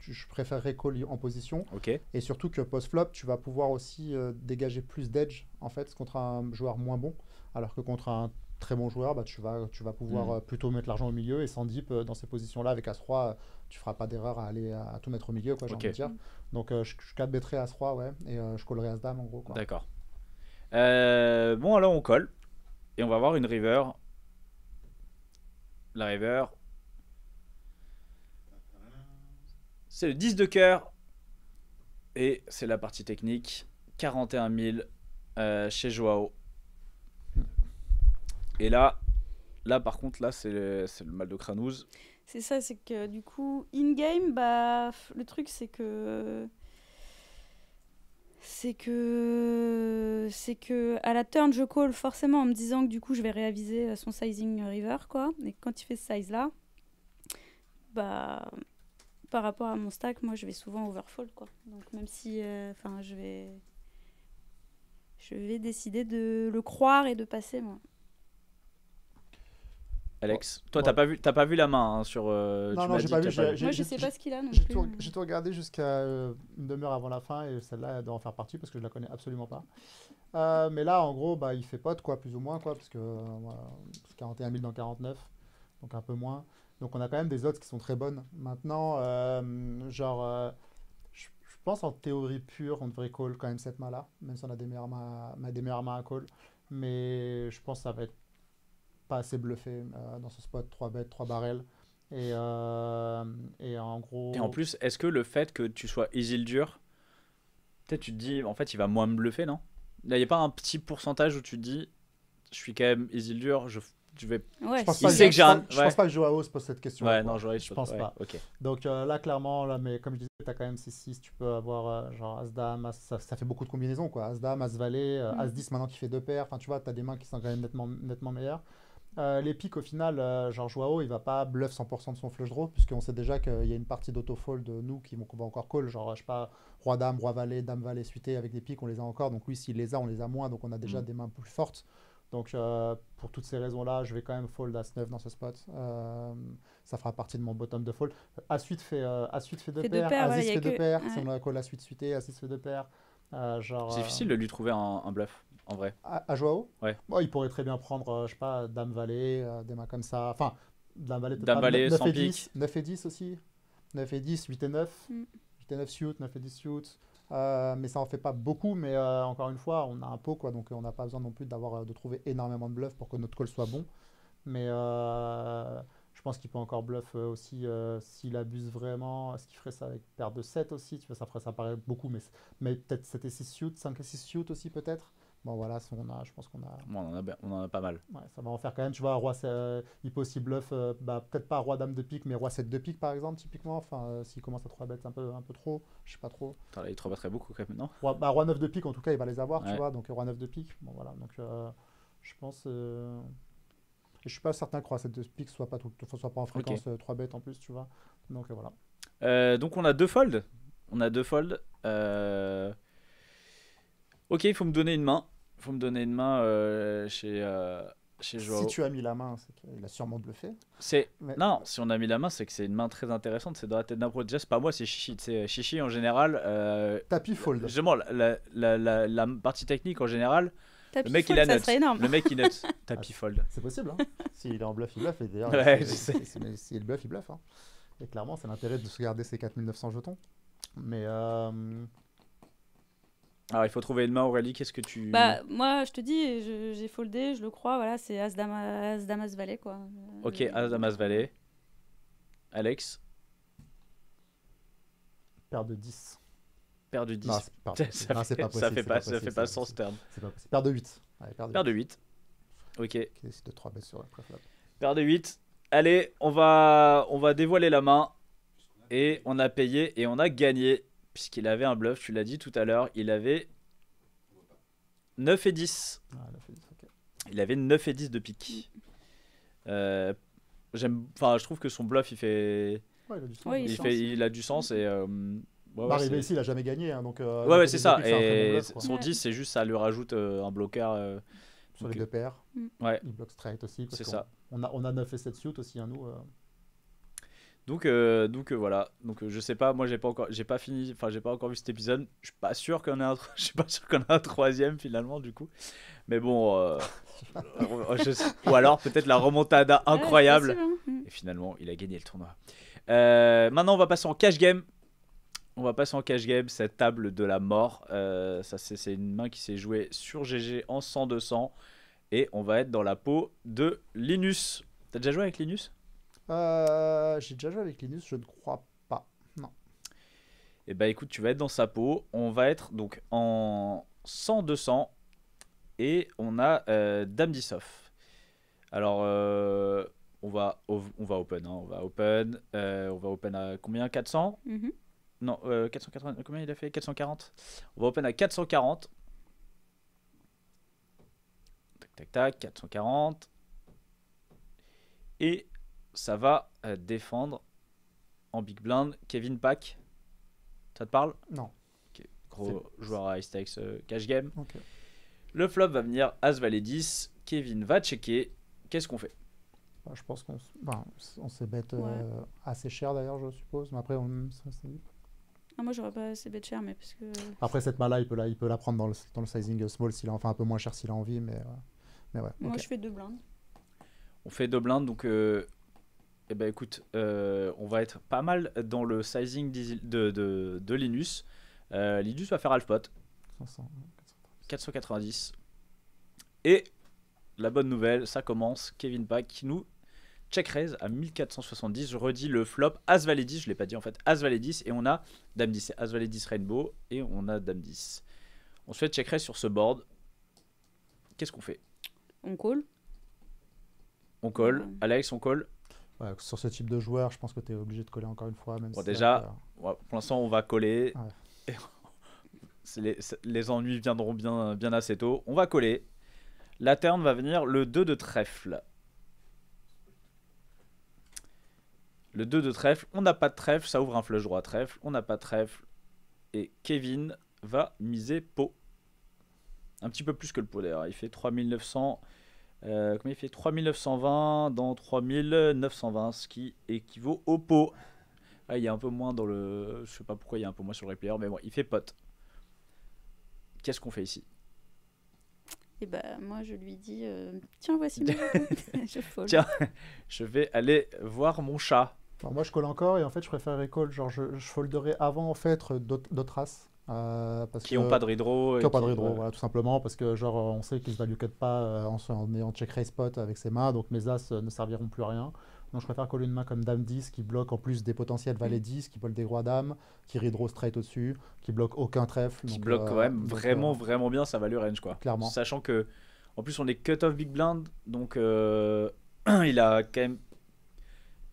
je préférerais call en position. Et surtout que post-flop, tu vas pouvoir aussi dégager plus d'edge, en fait, contre un joueur moins bon, alors que contre un très bon joueur, bah, tu, vas, tu vas pouvoir mm. plutôt mettre l'argent au milieu. Et sans deep, dans ces positions-là, avec As-3, tu feras pas d'erreur à aller à, tout mettre au milieu, quoi, j'ai envie dire. Donc je, 4 betterai As-3, ouais, et je collerais As-Dame, en gros. D'accord. bon, alors on colle, et on va voir une river river, C'est le 10 de cœur. Et c'est la partie technique. 41 000 euh, chez Joao. Et là, là par contre, là, c'est le, mal de Cranouse. C'est ça, c'est que du coup, in-game, bah, le truc, c'est que c'est que c'est que à la turn je call forcément en me disant que du coup je vais réaviser euh, son sizing river quoi et quand il fait ce size là bah par rapport à mon stack moi je vais souvent overfold quoi donc même si euh, enfin je vais je vais décider de le croire et de passer moi Alex, toi, t'as pas vu, t'as pas vu la main hein, sur. Euh, non, j'ai pas vu. Moi, je sais pas ce qu'il a non plus. tout, j'ai tout regardé jusqu'à euh, une demi-heure avant la fin et celle-là elle doit en faire partie parce que je la connais absolument pas. Euh, mais là, en gros, bah, il fait pote, quoi, plus ou moins, quoi, parce que c'est 41 000 dans 49, donc un peu moins. Donc on a quand même des autres qui sont très bonnes. Maintenant, genre, je pense en théorie pure, on devrait call quand même cette main-là, même si a des meilleures on a des meilleures mains à call. Mais je pense que ça va être pas assez bluffé euh, dans ce spot, 3 bêtes, 3 barrel Et, euh, et en gros. Et en plus, est-ce que le fait que tu sois easy dur, peut-être tu te dis, en fait, il va moins me bluffer, non il n'y a pas un petit pourcentage où tu te dis, je suis quand même easy dur, je je, vais... je pense, pas que, je pense, pas que Joao se pose cette question. Ouais, non, je pense pas. ok Donc euh, là, clairement, là, mais comme je disais, tu as quand même 6-6, tu peux avoir genre As-Dame, ça, fait beaucoup de combinaisons, quoi. As-Dame, As-Valet, mm. As-10 maintenant qui fait deux paires. Enfin, tu vois, tu as des mains qui sont quand même nettement, nettement meilleures. Euh, les pics, au final, euh, genre Joao, il va pas bluff 100% de son flush draw, puisqu'on sait déjà qu'il y a une partie d'autofold de nous qui vont, qu'on va encore call. Genre, je sais pas, roi dame, roi valet, dame valet suité avec des pics, on les a encore. Donc oui, s'il les a, on les a moins. Donc on a déjà mm. des mains plus fortes. Donc euh, pour toutes ces raisons-là, je vais quand même fold à 9 dans ce spot. ça fera partie de mon bottom de fold. As suite fait, à suite fait deux paires, As suite fait deux paires. Si on a call la suite suité, As suite fait deux paires. C'est difficile de lui trouver un bluff en vrai. À, Joao Ouais. Bon, il pourrait très bien prendre, euh, je sais pas, Dame valet euh, des mains comme ça. Enfin, Dame valet 9, et 10, 9 et 10 aussi. 9 et 10, 8 et 9. 8 mm. et 9 suit, 9 et 10 suit. Euh, mais ça en fait pas beaucoup. Mais encore une fois, on a un pot, quoi, donc on n'a pas besoin non plus d'avoir de trouver énormément de bluffs pour que notre call soit bon. Mais je pense qu'il peut encore bluff aussi s'il abuse vraiment. Est-ce qu'il ferait ça avec paire de 7 aussi Tu ça ferait ça paraît beaucoup, mais, mais peut-être 7 et 6 suit, 5 et 6 suit aussi peut-être. Bon voilà, on a, je pense qu'on a... on, en a on en a pas mal. ça va en faire quand même, tu vois, roi, il peut aussi bluff, bah, peut-être pas roi dame de pique, mais roi 7 de pique par exemple, typiquement, enfin, euh, s'il commence à 3 bêtes un peu, un peu trop, je sais pas trop. Attends, là, il 3 très beaucoup quand même, non roi, bah, roi 9 de pique, en tout cas, il va les avoir, tu vois, donc euh, roi 9 de pique, bon voilà, donc euh, je pense... je suis pas certain que roi 7 de pique soit pas, soit pas en fréquence trois 3 bêtes en plus, tu vois, donc voilà. donc on a deux folds, on a deux folds, euh... Ok, il faut me donner une main. Il faut me donner une main euh, chez, euh, chez Joao. Si tu as mis la main, c'est qu'il a sûrement bluffé. C'est... Non, si on a mis la main, c'est que c'est une main très intéressante. C'est dans la tête d'un pro. Déjà, pas moi, c'est Chichi. C'est Chichi en général. Euh... Tapis fold. Justement, la, la, la, partie technique en général. le mec, il a ça serait énorme. Le mec, il note. Tapis ah, fold. C'est possible. Hein. S'il est en bluff, il bluffe. Et d'ailleurs, ouais, s'il bluffe, il bluffe. Hein. clairement, c'est l'intérêt de se garder ses 4900 jetons. Mais. Euh... Alors il faut trouver une main, Aurélie, qu'est-ce que tu... Bah moi je te dis, j'ai foldé, je le crois, voilà, c'est As, -Dama, As Damas Valet quoi. Ok, As Damas Valet. Alex Paire de 10. Paire de 10. Non, ça, fait... Pas possible, ça fait fait pas sens terme. Paire de 8. paire de, 8. Ok. okay de Paire de 8. Allez, on va, on va dévoiler la main. Et on a payé et on a gagné puisqu'il avait un bluff, tu l'as dit tout à l'heure, il avait 9 et 10. Ah, il avait 9 et 10 de pique. Euh, je trouve que son bluff, il fait... Ouais, a du sens. il, il, fait, il, a du et... Euh, ouais, ici, bah, il a jamais gagné. Hein, donc, euh, ouais, c'est ça. son 10, c'est juste, ça lui rajoute un bloqueur. Sur les deux paires. Il bloque straight aussi. On a, 9 et 7 suit. aussi, hein, nous. Donc, euh, donc euh, voilà. Donc euh, je sais pas, moi j'ai pas encore, j'ai pas fini, enfin j'ai pas encore vu cet épisode. Je suis pas sûr qu'on ait un, je pas sûr qu'on a un troisième finalement du coup. Mais bon, ou alors peut-être la remontada incroyable. Hein. Mm. Et finalement, il a gagné le tournoi. maintenant, on va passer en cash game. On va passer en cash game, cette table de la mort. ça c'est une main qui s'est jouée sur GG en 100-200. Et on va être dans la peau de Linus. T'as déjà joué avec Linus euh, j'ai déjà joué avec Linus, je ne crois pas. Non. Eh bah écoute, tu vas être dans sa peau. On va être donc en 100-200. Et on a euh, Alors, euh, on, va, on open. on va open. Hein. Euh, on va open à combien 400 mhm. Non, 480. Combien il a fait 440. On va open à 440. Tac, tac, tac. 440. Et ça va euh, défendre en big blind Kevin Pack. Ça te parle Non. Gros joueur à stakes euh, cash game. Le flop va venir As Valet 10. Kevin va checker. Qu'est-ce qu'on fait bah, Je pense qu'on ben, s'est bête euh, assez cher d'ailleurs, je suppose. Mais après, on... Ah, moi, j'aurais pas assez bête cher, mais parce que. Après, cette main il peut la, prendre dans le, sizing small, s'il a, enfin un peu moins cher s'il a envie, mais, mais ouais. Moi, je fais deux blindes. On fait deux blindes, donc eh ben écoute, euh, on va être pas mal dans le sizing de, de, de Linus. Euh, Linus va faire pot 490. Et la bonne nouvelle, ça commence. Kevin Pack nous check raise à 1470. Je redis le flop As-Valet 10, je l'ai pas dit en fait, As-Valet 10 et on a Dame 10, As-Valet 10 Rainbow et on a Dame 10. On se fait check raise sur ce board. Qu'est-ce qu'on fait On call. On call. Alex, on call sur ce type de joueur, je pense que tu es obligé de coller encore une fois. Même déjà, euh, pour l'instant, on va coller. les, ennuis viendront bien, assez tôt. On va coller. La turn va venir le 2 de trèfle. Le 2 de trèfle, on n'a pas de trèfle, ça ouvre un flush droit à trèfle, on n'a pas de trèfle. Et Kevin va miser pot. Un petit peu plus que le pot d'ailleurs, il fait 3900. Euh, comment il fait 3920 dans 3920, ce qui équivaut au pot. Ah, il y a un peu moins dans le. Je sais pas pourquoi il y a un peu moins sur le replayer, mais bon, il fait pote. Qu'est-ce qu'on fait ici Et eh bah, ben, moi, je lui dis euh, Tiens, voici mon je Tiens, je vais aller voir mon chat. moi je colle encore et en fait je préfère école genre je, je folderais avant en fait euh, d'autres races. Euh, qui n'ont pas de redraw. pas de tout simplement, parce que genre on sait qu'il ne value cut pas euh, en, en, check raise pot avec ses mains, donc mes as euh, ne serviront plus à rien. Donc je préfère coller une main comme Dame 10 qui bloque en plus des potentiels Valet 10, qui vole des Rois Dame, qui redraw straight au-dessus, qui bloque aucun trèfle. Qui bloque quand même vraiment, vraiment bien sa value range, quoi. Clairement. Sachant que, en plus, on est cut-off big blind, donc il a quand même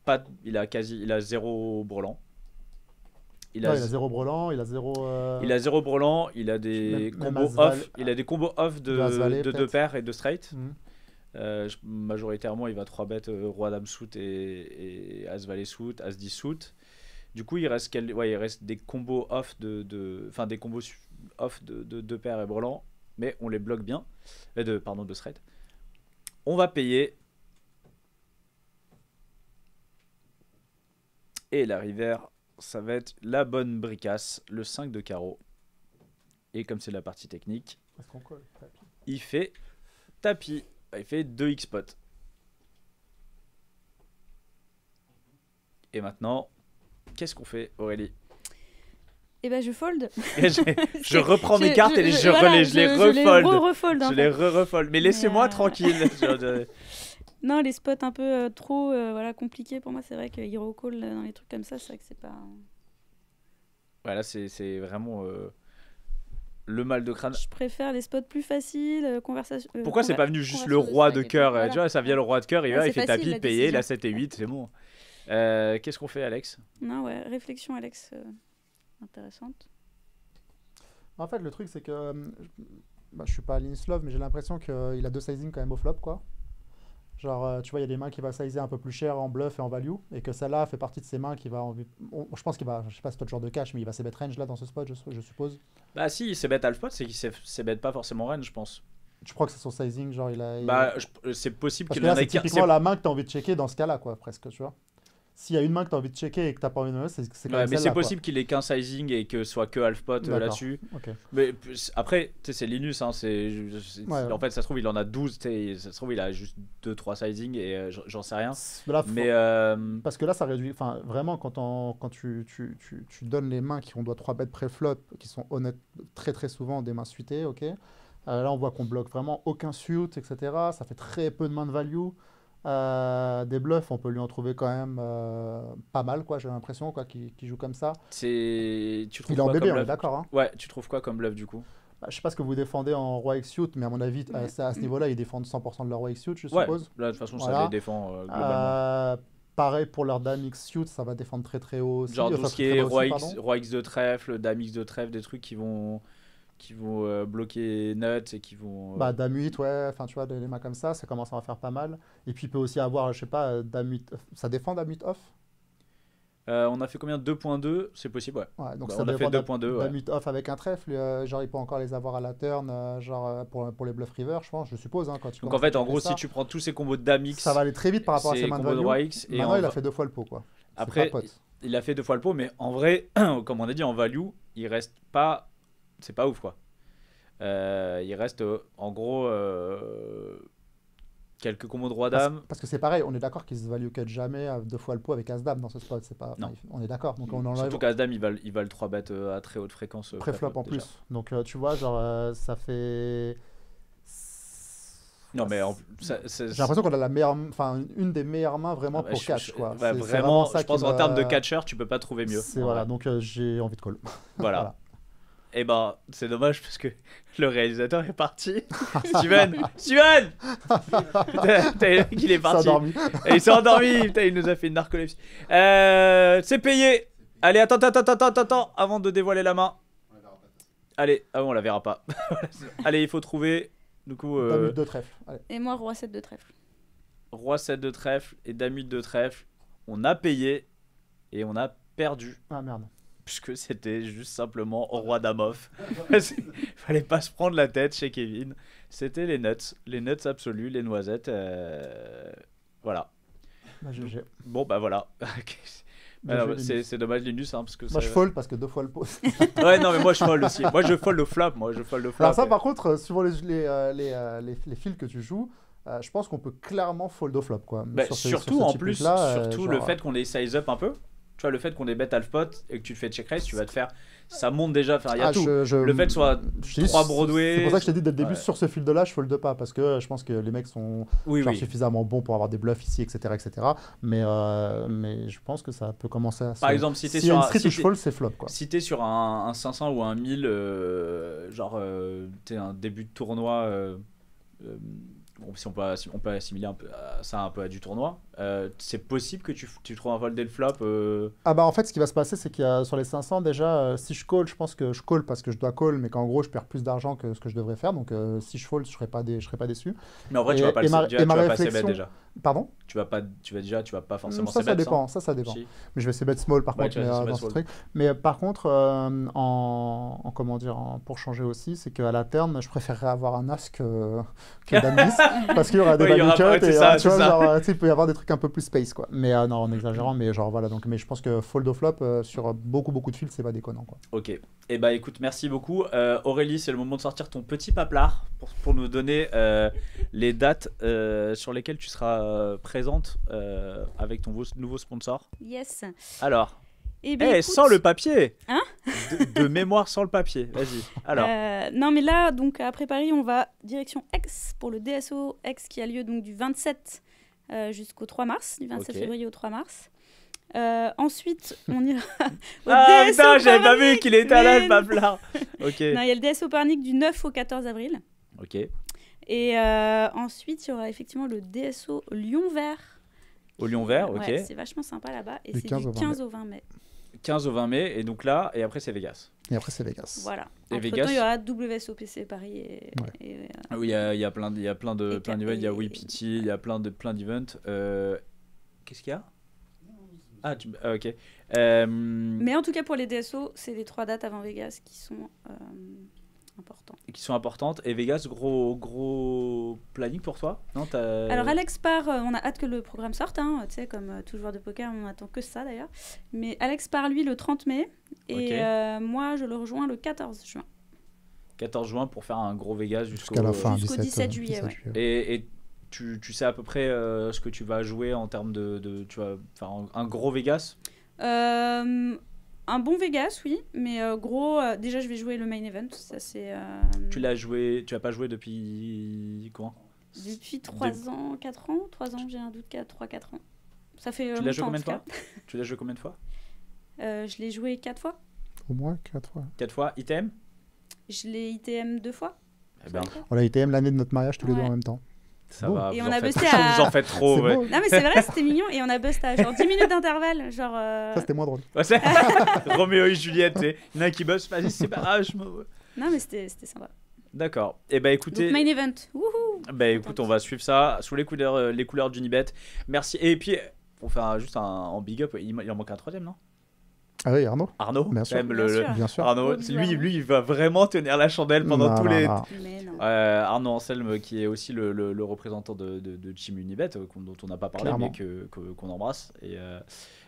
pas. Il a quasi. Il a zéro brûlant il a, zéro brelan, il a zéro. Il a zéro brelant il a des combos off, il a des combos off de, de, deux paires et de straight. Mhm. Euh, majoritairement, il va 3 bêtes euh, roi dame suit et, et as valet suit, as 10 suit. Du coup, il reste, il reste des combos off de, de... des combos off de, deux paires et brelan, mais on les bloque bien. Et euh, de pardon de straight. On va payer et la rivière ça va être la bonne bricasse, le 5 de carreau. Et comme c'est la partie technique, il fait tapis. Ah, il fait 2 x pot. Et maintenant, qu'est-ce qu'on fait, Aurélie Eh ben, je fold. je, reprends mes cartes et je, je les refold. Je les refold mais laissez-moi euh, tranquille. Non, les spots un peu euh, trop euh, voilà, compliqués pour moi, c'est vrai que Hero Call euh, dans les trucs comme ça, c'est vrai que c'est pas. Voilà, c'est vraiment le mal de crâne. Je préfère les spots plus faciles, conversation. Pourquoi c'est pas venu juste le roi de cœur Tu vois, ça vient le roi de cœur, il, va, il fait tapis, payé, la 7 et 8, c'est bon. Qu'est-ce qu'on fait, Alex Non, ouais, réflexion, Alex, intéressante. En fait, le truc, c'est que bah, je suis pas à Love, mais j'ai l'impression qu'il a deux sizing quand même au flop, quoi. Genre, euh, tu vois, il y a des mains qui va sizer un peu plus cher en bluff et en value, et que celle-là fait partie de ses mains qui va. En... je pense qu'il va. Je sais pas c'est le genre de cash, mais il va s'ébêter range là dans ce spot, je, suppose. Bah, si, il s'ébête à le spot, c'est qu'il s'ébête pas forcément range, je pense. Tu crois que c'est son sizing, genre il a. Bah, c'est possible qu'il ait C'est typiquement la main que t'as envie de checker dans ce cas-là, quoi, presque, tu vois s'il y a une main que tu as envie de checker et que tu n'as pas envie de c'est c'est quand Mais c'est possible qu'il ait qu'un sizing et que ce soit que half pot euh, là-dessus. Mais après, c'est Linus, hein, c'est, en fait, ça se trouve, il en a 12, ça se trouve, il a juste 2-3 sizing et euh, j'en sais rien. mais, euh, Parce que là, ça réduit. Enfin, vraiment, quand, quand tu, donnes les mains qui ont doit 3 bêtes pré-flop, qui sont honnêtes très très souvent des mains suitées, ok. là, on voit qu'on bloque vraiment aucun suit, etc. Ça fait très peu de mains de value. Euh, des bluffs, on peut lui en trouver quand même euh, pas mal, quoi. J'ai l'impression, quoi, qu'il joue comme ça. C'est, tu trouves Il est en bébé, on est d'accord. Hein. Ouais, tu trouves quoi comme bluff du coup bah, Je sais pas ce que vous défendez en roi x suit, mais à mon avis, euh, à, ce mm. niveau-là, ils défendent 100% de leur roi x suit, je suppose. de toute façon, ça les défend globalement. Pareil pour leur Dame X suit, ça va défendre très très haut. Genre tout ce qui est roi, x, de trèfle, Dame X de trèfle, des trucs qui vont qui vont euh, bloquer Nuts et qui vont. Euh, bah, 8, ouais, enfin, tu vois, des, les mains comme ça, ça commence à en faire pas mal. Et puis, il peut aussi avoir, je sais pas, euh, Damut. Ça défend 8 off On a fait combien 2.2 C'est possible, ouais. ouais donc bah, ça on a fait 2.2. off avec un trèfle, genre, il peut encore les avoir à la turn, genre, pour, pour les bluff river, je pense, je suppose. Hein, quand tu donc, en fait, en gros, si tu prends tous ces combos de Damix. Ça va aller très vite par rapport à ses mains de value. il a fait deux fois le pot, quoi. Après, il a fait deux fois le pot, mais en vrai, comme on a dit, en value, il reste pas c'est pas ouf quoi. Euh, il reste euh, en gros euh, quelques combos de roi dame. Parce, que c'est pareil, on est d'accord qu'il se value cut jamais deux fois le pot avec as dame dans ce spot. C'est pas. On est d'accord. Donc on enlève. Surtout qu'as dame, il valent 3 bêtes à très haute fréquence. pré flop en plus. Donc tu vois, genre ça fait. Non, mais j'ai l'impression qu'on a la meilleure, enfin une des meilleures mains vraiment ah bah, pour catch. Quoi. vraiment, je pense en termes de catcher, tu peux pas trouver mieux. C'est voilà, donc j'ai envie de call. voilà. Et eh ben, c'est dommage parce que le réalisateur est parti. Steven Steven Il est parti. Il s'est endormi. Putain, il nous a fait une narcolepsie. Euh, c'est payé. Allez, attends, attends, attends, attends, attends, avant de dévoiler la main. Allez, ah on la verra pas. Allez, il faut trouver. Du coup. Euh... de trèfle. Et moi, roi 7 de trèfle. Roi 7 de trèfle et dame de trèfle. On a payé et on a perdu. Ah merde puisque c'était juste simplement au roi d'Amoff. fallait pas se prendre la tête chez Kevin. C'était les nuts, les nuts absolus, les noisettes. Euh, voilà. Bah, bon, bah voilà. Bah, c'est dommage Linus hein, parce que moi je folle parce que deux fois le pose ouais non mais moi je folle aussi moi je folle le flop. moi je folle le flop alors ça par contre euh, suivant euh, les les, fils que tu joues je pense qu'on peut clairement fold au flop quoi. Bah, surtout en plus, surtout le fait qu'on les size up un peu. Tu vois, le fait qu'on est bête half pot et que tu te fais check raise, tu vas te faire. Ça monte déjà. Enfin, ah, le fait que soit Broadway. C'est pour ça que je t'ai dit dès le début, sur ce fil de là, je fold pas parce que euh, je pense que les mecs sont suffisamment bons pour avoir des bluffs ici, etc. etc. Mais, euh, mais je pense que ça peut commencer à. Par exemple, si t'es si sur. Une street si je fold, c'est flop. Quoi. Si t'es sur un, 500 ou un 1000, euh, genre, t'es un début de tournoi. si on peut, on peut assimiler un peu, ça un peu à du tournoi euh, c'est possible que tu, tu trouves un vol dès le flop euh, Ah bah en fait ce qui va se passer c'est qu'il y a sur les 500 déjà euh, si je call je pense que je call parce que je dois call mais qu'en gros je perds plus d'argent que ce que je devrais faire donc si je fold je serais pas dé je serais pas déçu. Mais en vrai tu vas pas le ma, déjà, vas pas déjà. Pardon Tu vas pas tu vas déjà tu vas pas forcément mm, hein. ça, ça dépend, ça ça dépend. Mais je vais c'est bet small par contre mais, dans ce truc. Mais par contre en, en, comment dire pour changer aussi c'est qu'à la terme je préférerais avoir un as que, que dame parce qu'il y aura des bad et hein, tu vois il peut y avoir des trucs un peu plus space, quoi. Mais euh, non, en mhm. exagérant, mais genre voilà. Donc, mais je pense que fold of flop euh, sur beaucoup, beaucoup de fils, c'est pas déconnant, quoi. Ok. et bah ben, écoute, merci beaucoup. Euh, Aurélie, c'est le moment de sortir ton petit paplard pour, pour nous donner les dates sur lesquelles tu seras présente avec ton nouveau sponsor. Yes. Alors. et eh ben, eh, sans le papier Hein de, mémoire sans le papier, vas-y. Alors. non, mais là, donc après Paris, on va direction X pour le DSO X qui a lieu donc du 27 euh, jusqu'au 3 mars, du 27 février au 3 mars. Euh, ensuite, on ira au ah, DSO Ah j'avais pas vu qu'il était à là, le il y a le DSO Parnic du 9 au 14 avril. Ok. Et euh, ensuite, il y aura effectivement le DSO Lyon Vert. Au Lyon Vert, ok. c'est vachement sympa là-bas. Et c'est du 15 au 20 mai. 15 au 20 mai, et donc là, et après c'est Vegas. Et après, c'est Vegas. Voilà. Et Entre Vegas... temps, il y aura WSOPC Paris. Et, euh, ah oui, il y a, plein, il plein de plein d'events. Il y a WePT, il y a plein de plein d'events. Euh, qu'est-ce qu'il y a ah, ah, ok. Euh, Mais en tout cas, pour les DSO, c'est les trois dates avant Vegas qui sont et Qui sont importantes. Et Vegas, gros, gros planning pour toi non, Alors, Alex part, euh, on a hâte que le programme sorte. Hein, tu sais, comme euh, tout joueur de poker, on attend que ça d'ailleurs. Mais Alex part, lui, le 30 mai. Et euh, moi, je le rejoins le 14 juin. 14 juin pour faire un gros Vegas jusqu'au la 17, juillet. juillet et, tu, tu, sais à peu près ce que tu vas jouer en termes de, tu vas, un gros Vegas un bon Vegas, oui, mais euh, gros, euh, déjà je vais jouer le main event. Ça, c'est, euh, Tu l'as joué, tu n'as pas joué depuis quand Depuis 3 ans, 4 ans 3 ans, j'ai un doute, 3-4 ans. Ça fait. Tu l'as joué, combien de fois Tu l'as joué combien de fois Je l'ai joué 4 fois. Au moins 4 fois. 4 fois, ITM Je l'ai ITM 2 fois. Eh ben. On l'a ITM l'année de notre mariage tous les deux en même temps. Ça va, et on a busté à... Vous en faites trop, Non, mais c'est vrai, c'était mignon. Et on a busté à genre 10 minutes d'intervalle. Genre, euh, Ça, c'était moins drôle. Roméo et Juliette, il y en a qui bustent vas-y, c'est pas grave. non, mais c'était sympa. D'accord. Et eh ben écoutez. main event. bah, écoute, on va suivre ça sous les couleurs, euh, les couleurs d'Unibet. Merci. Et puis, pour faire juste un, big up, il, il en manque un troisième, non ah oui, Arnaud. Arnaud, bien sûr. lui, lui, il va vraiment tenir la chandelle pendant tous les. Euh, Arnaud Anselme, qui est aussi le, le, représentant de, de, Unibet, euh, dont on n'a pas parlé, mais que, qu'on embrasse. Et,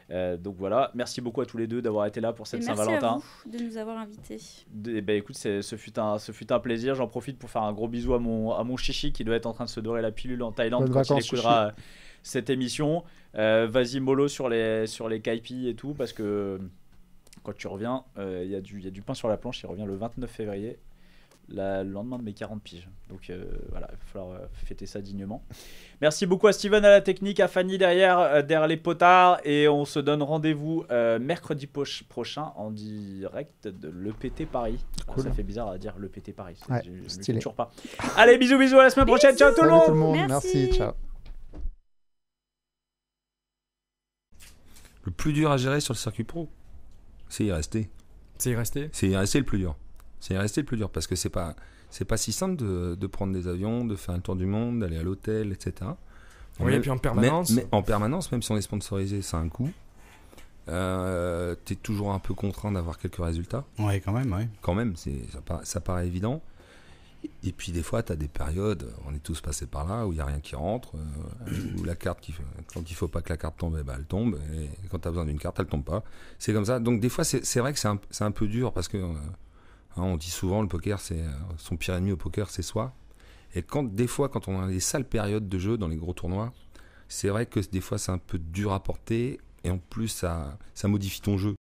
euh, donc voilà, merci beaucoup à tous les deux d'avoir été là pour cette Saint-Valentin. Merci à vous de nous avoir invités. Eh ben, écoute, c'est, ce, fut un, ce fut un plaisir. J'en profite pour faire un gros bisou à mon, à mon chichi qui doit être en train de se dorer la pilule en Thaïlande Bonne quand il écoutera cette émission. Euh, vas-y mollo sur les, sur les et tout, parce que euh, quand tu reviens, euh, il du y, y, a du pain sur la planche. Il revient le 29 février, la, le lendemain de mes 40 piges. Donc voilà, il va falloir fêter ça dignement. Merci beaucoup à Steven, à la technique, à Fanny derrière, derrière les potards. Et on se donne rendez-vous mercredi prochain en direct de l'EPT Paris. Ah, ça fait bizarre à dire l'EPT Paris. c'est je toujours pas. Allez, bisous, bisous, à la semaine prochaine. Ciao tout le, monde. Merci ciao. Le plus dur à gérer sur le circuit pro, c'est y rester. C'est y rester C'est y rester le plus dur. C'est y rester le plus dur parce que c'est pas c'est pas si simple de, prendre des avions, de faire un tour du monde, d'aller à l'hôtel, etc. oui, et puis en permanence. en permanence, même si on est sponsorisé, c'est un coût. Euh, tu es toujours un peu contraint d'avoir quelques résultats. oui quand même, ouais. Quand même, ça, ça paraît évident. Et puis des fois, tu as des périodes, on est tous passés par là, où il n'y a rien qui rentre, euh, où la carte, qui, quand il faut pas que la carte tombe, eh ben, elle tombe, et quand tu as besoin d'une carte, elle tombe pas. C'est comme ça. Donc des fois, c'est vrai que c'est un, peu dur, parce que euh, hein, on dit souvent, le poker, c'est euh, son pire ennemi au poker, c'est soi. Et quand des fois, quand on a des sales périodes de jeu dans les gros tournois, c'est vrai que des fois, c'est un peu dur à porter, et en plus, ça modifie ton jeu.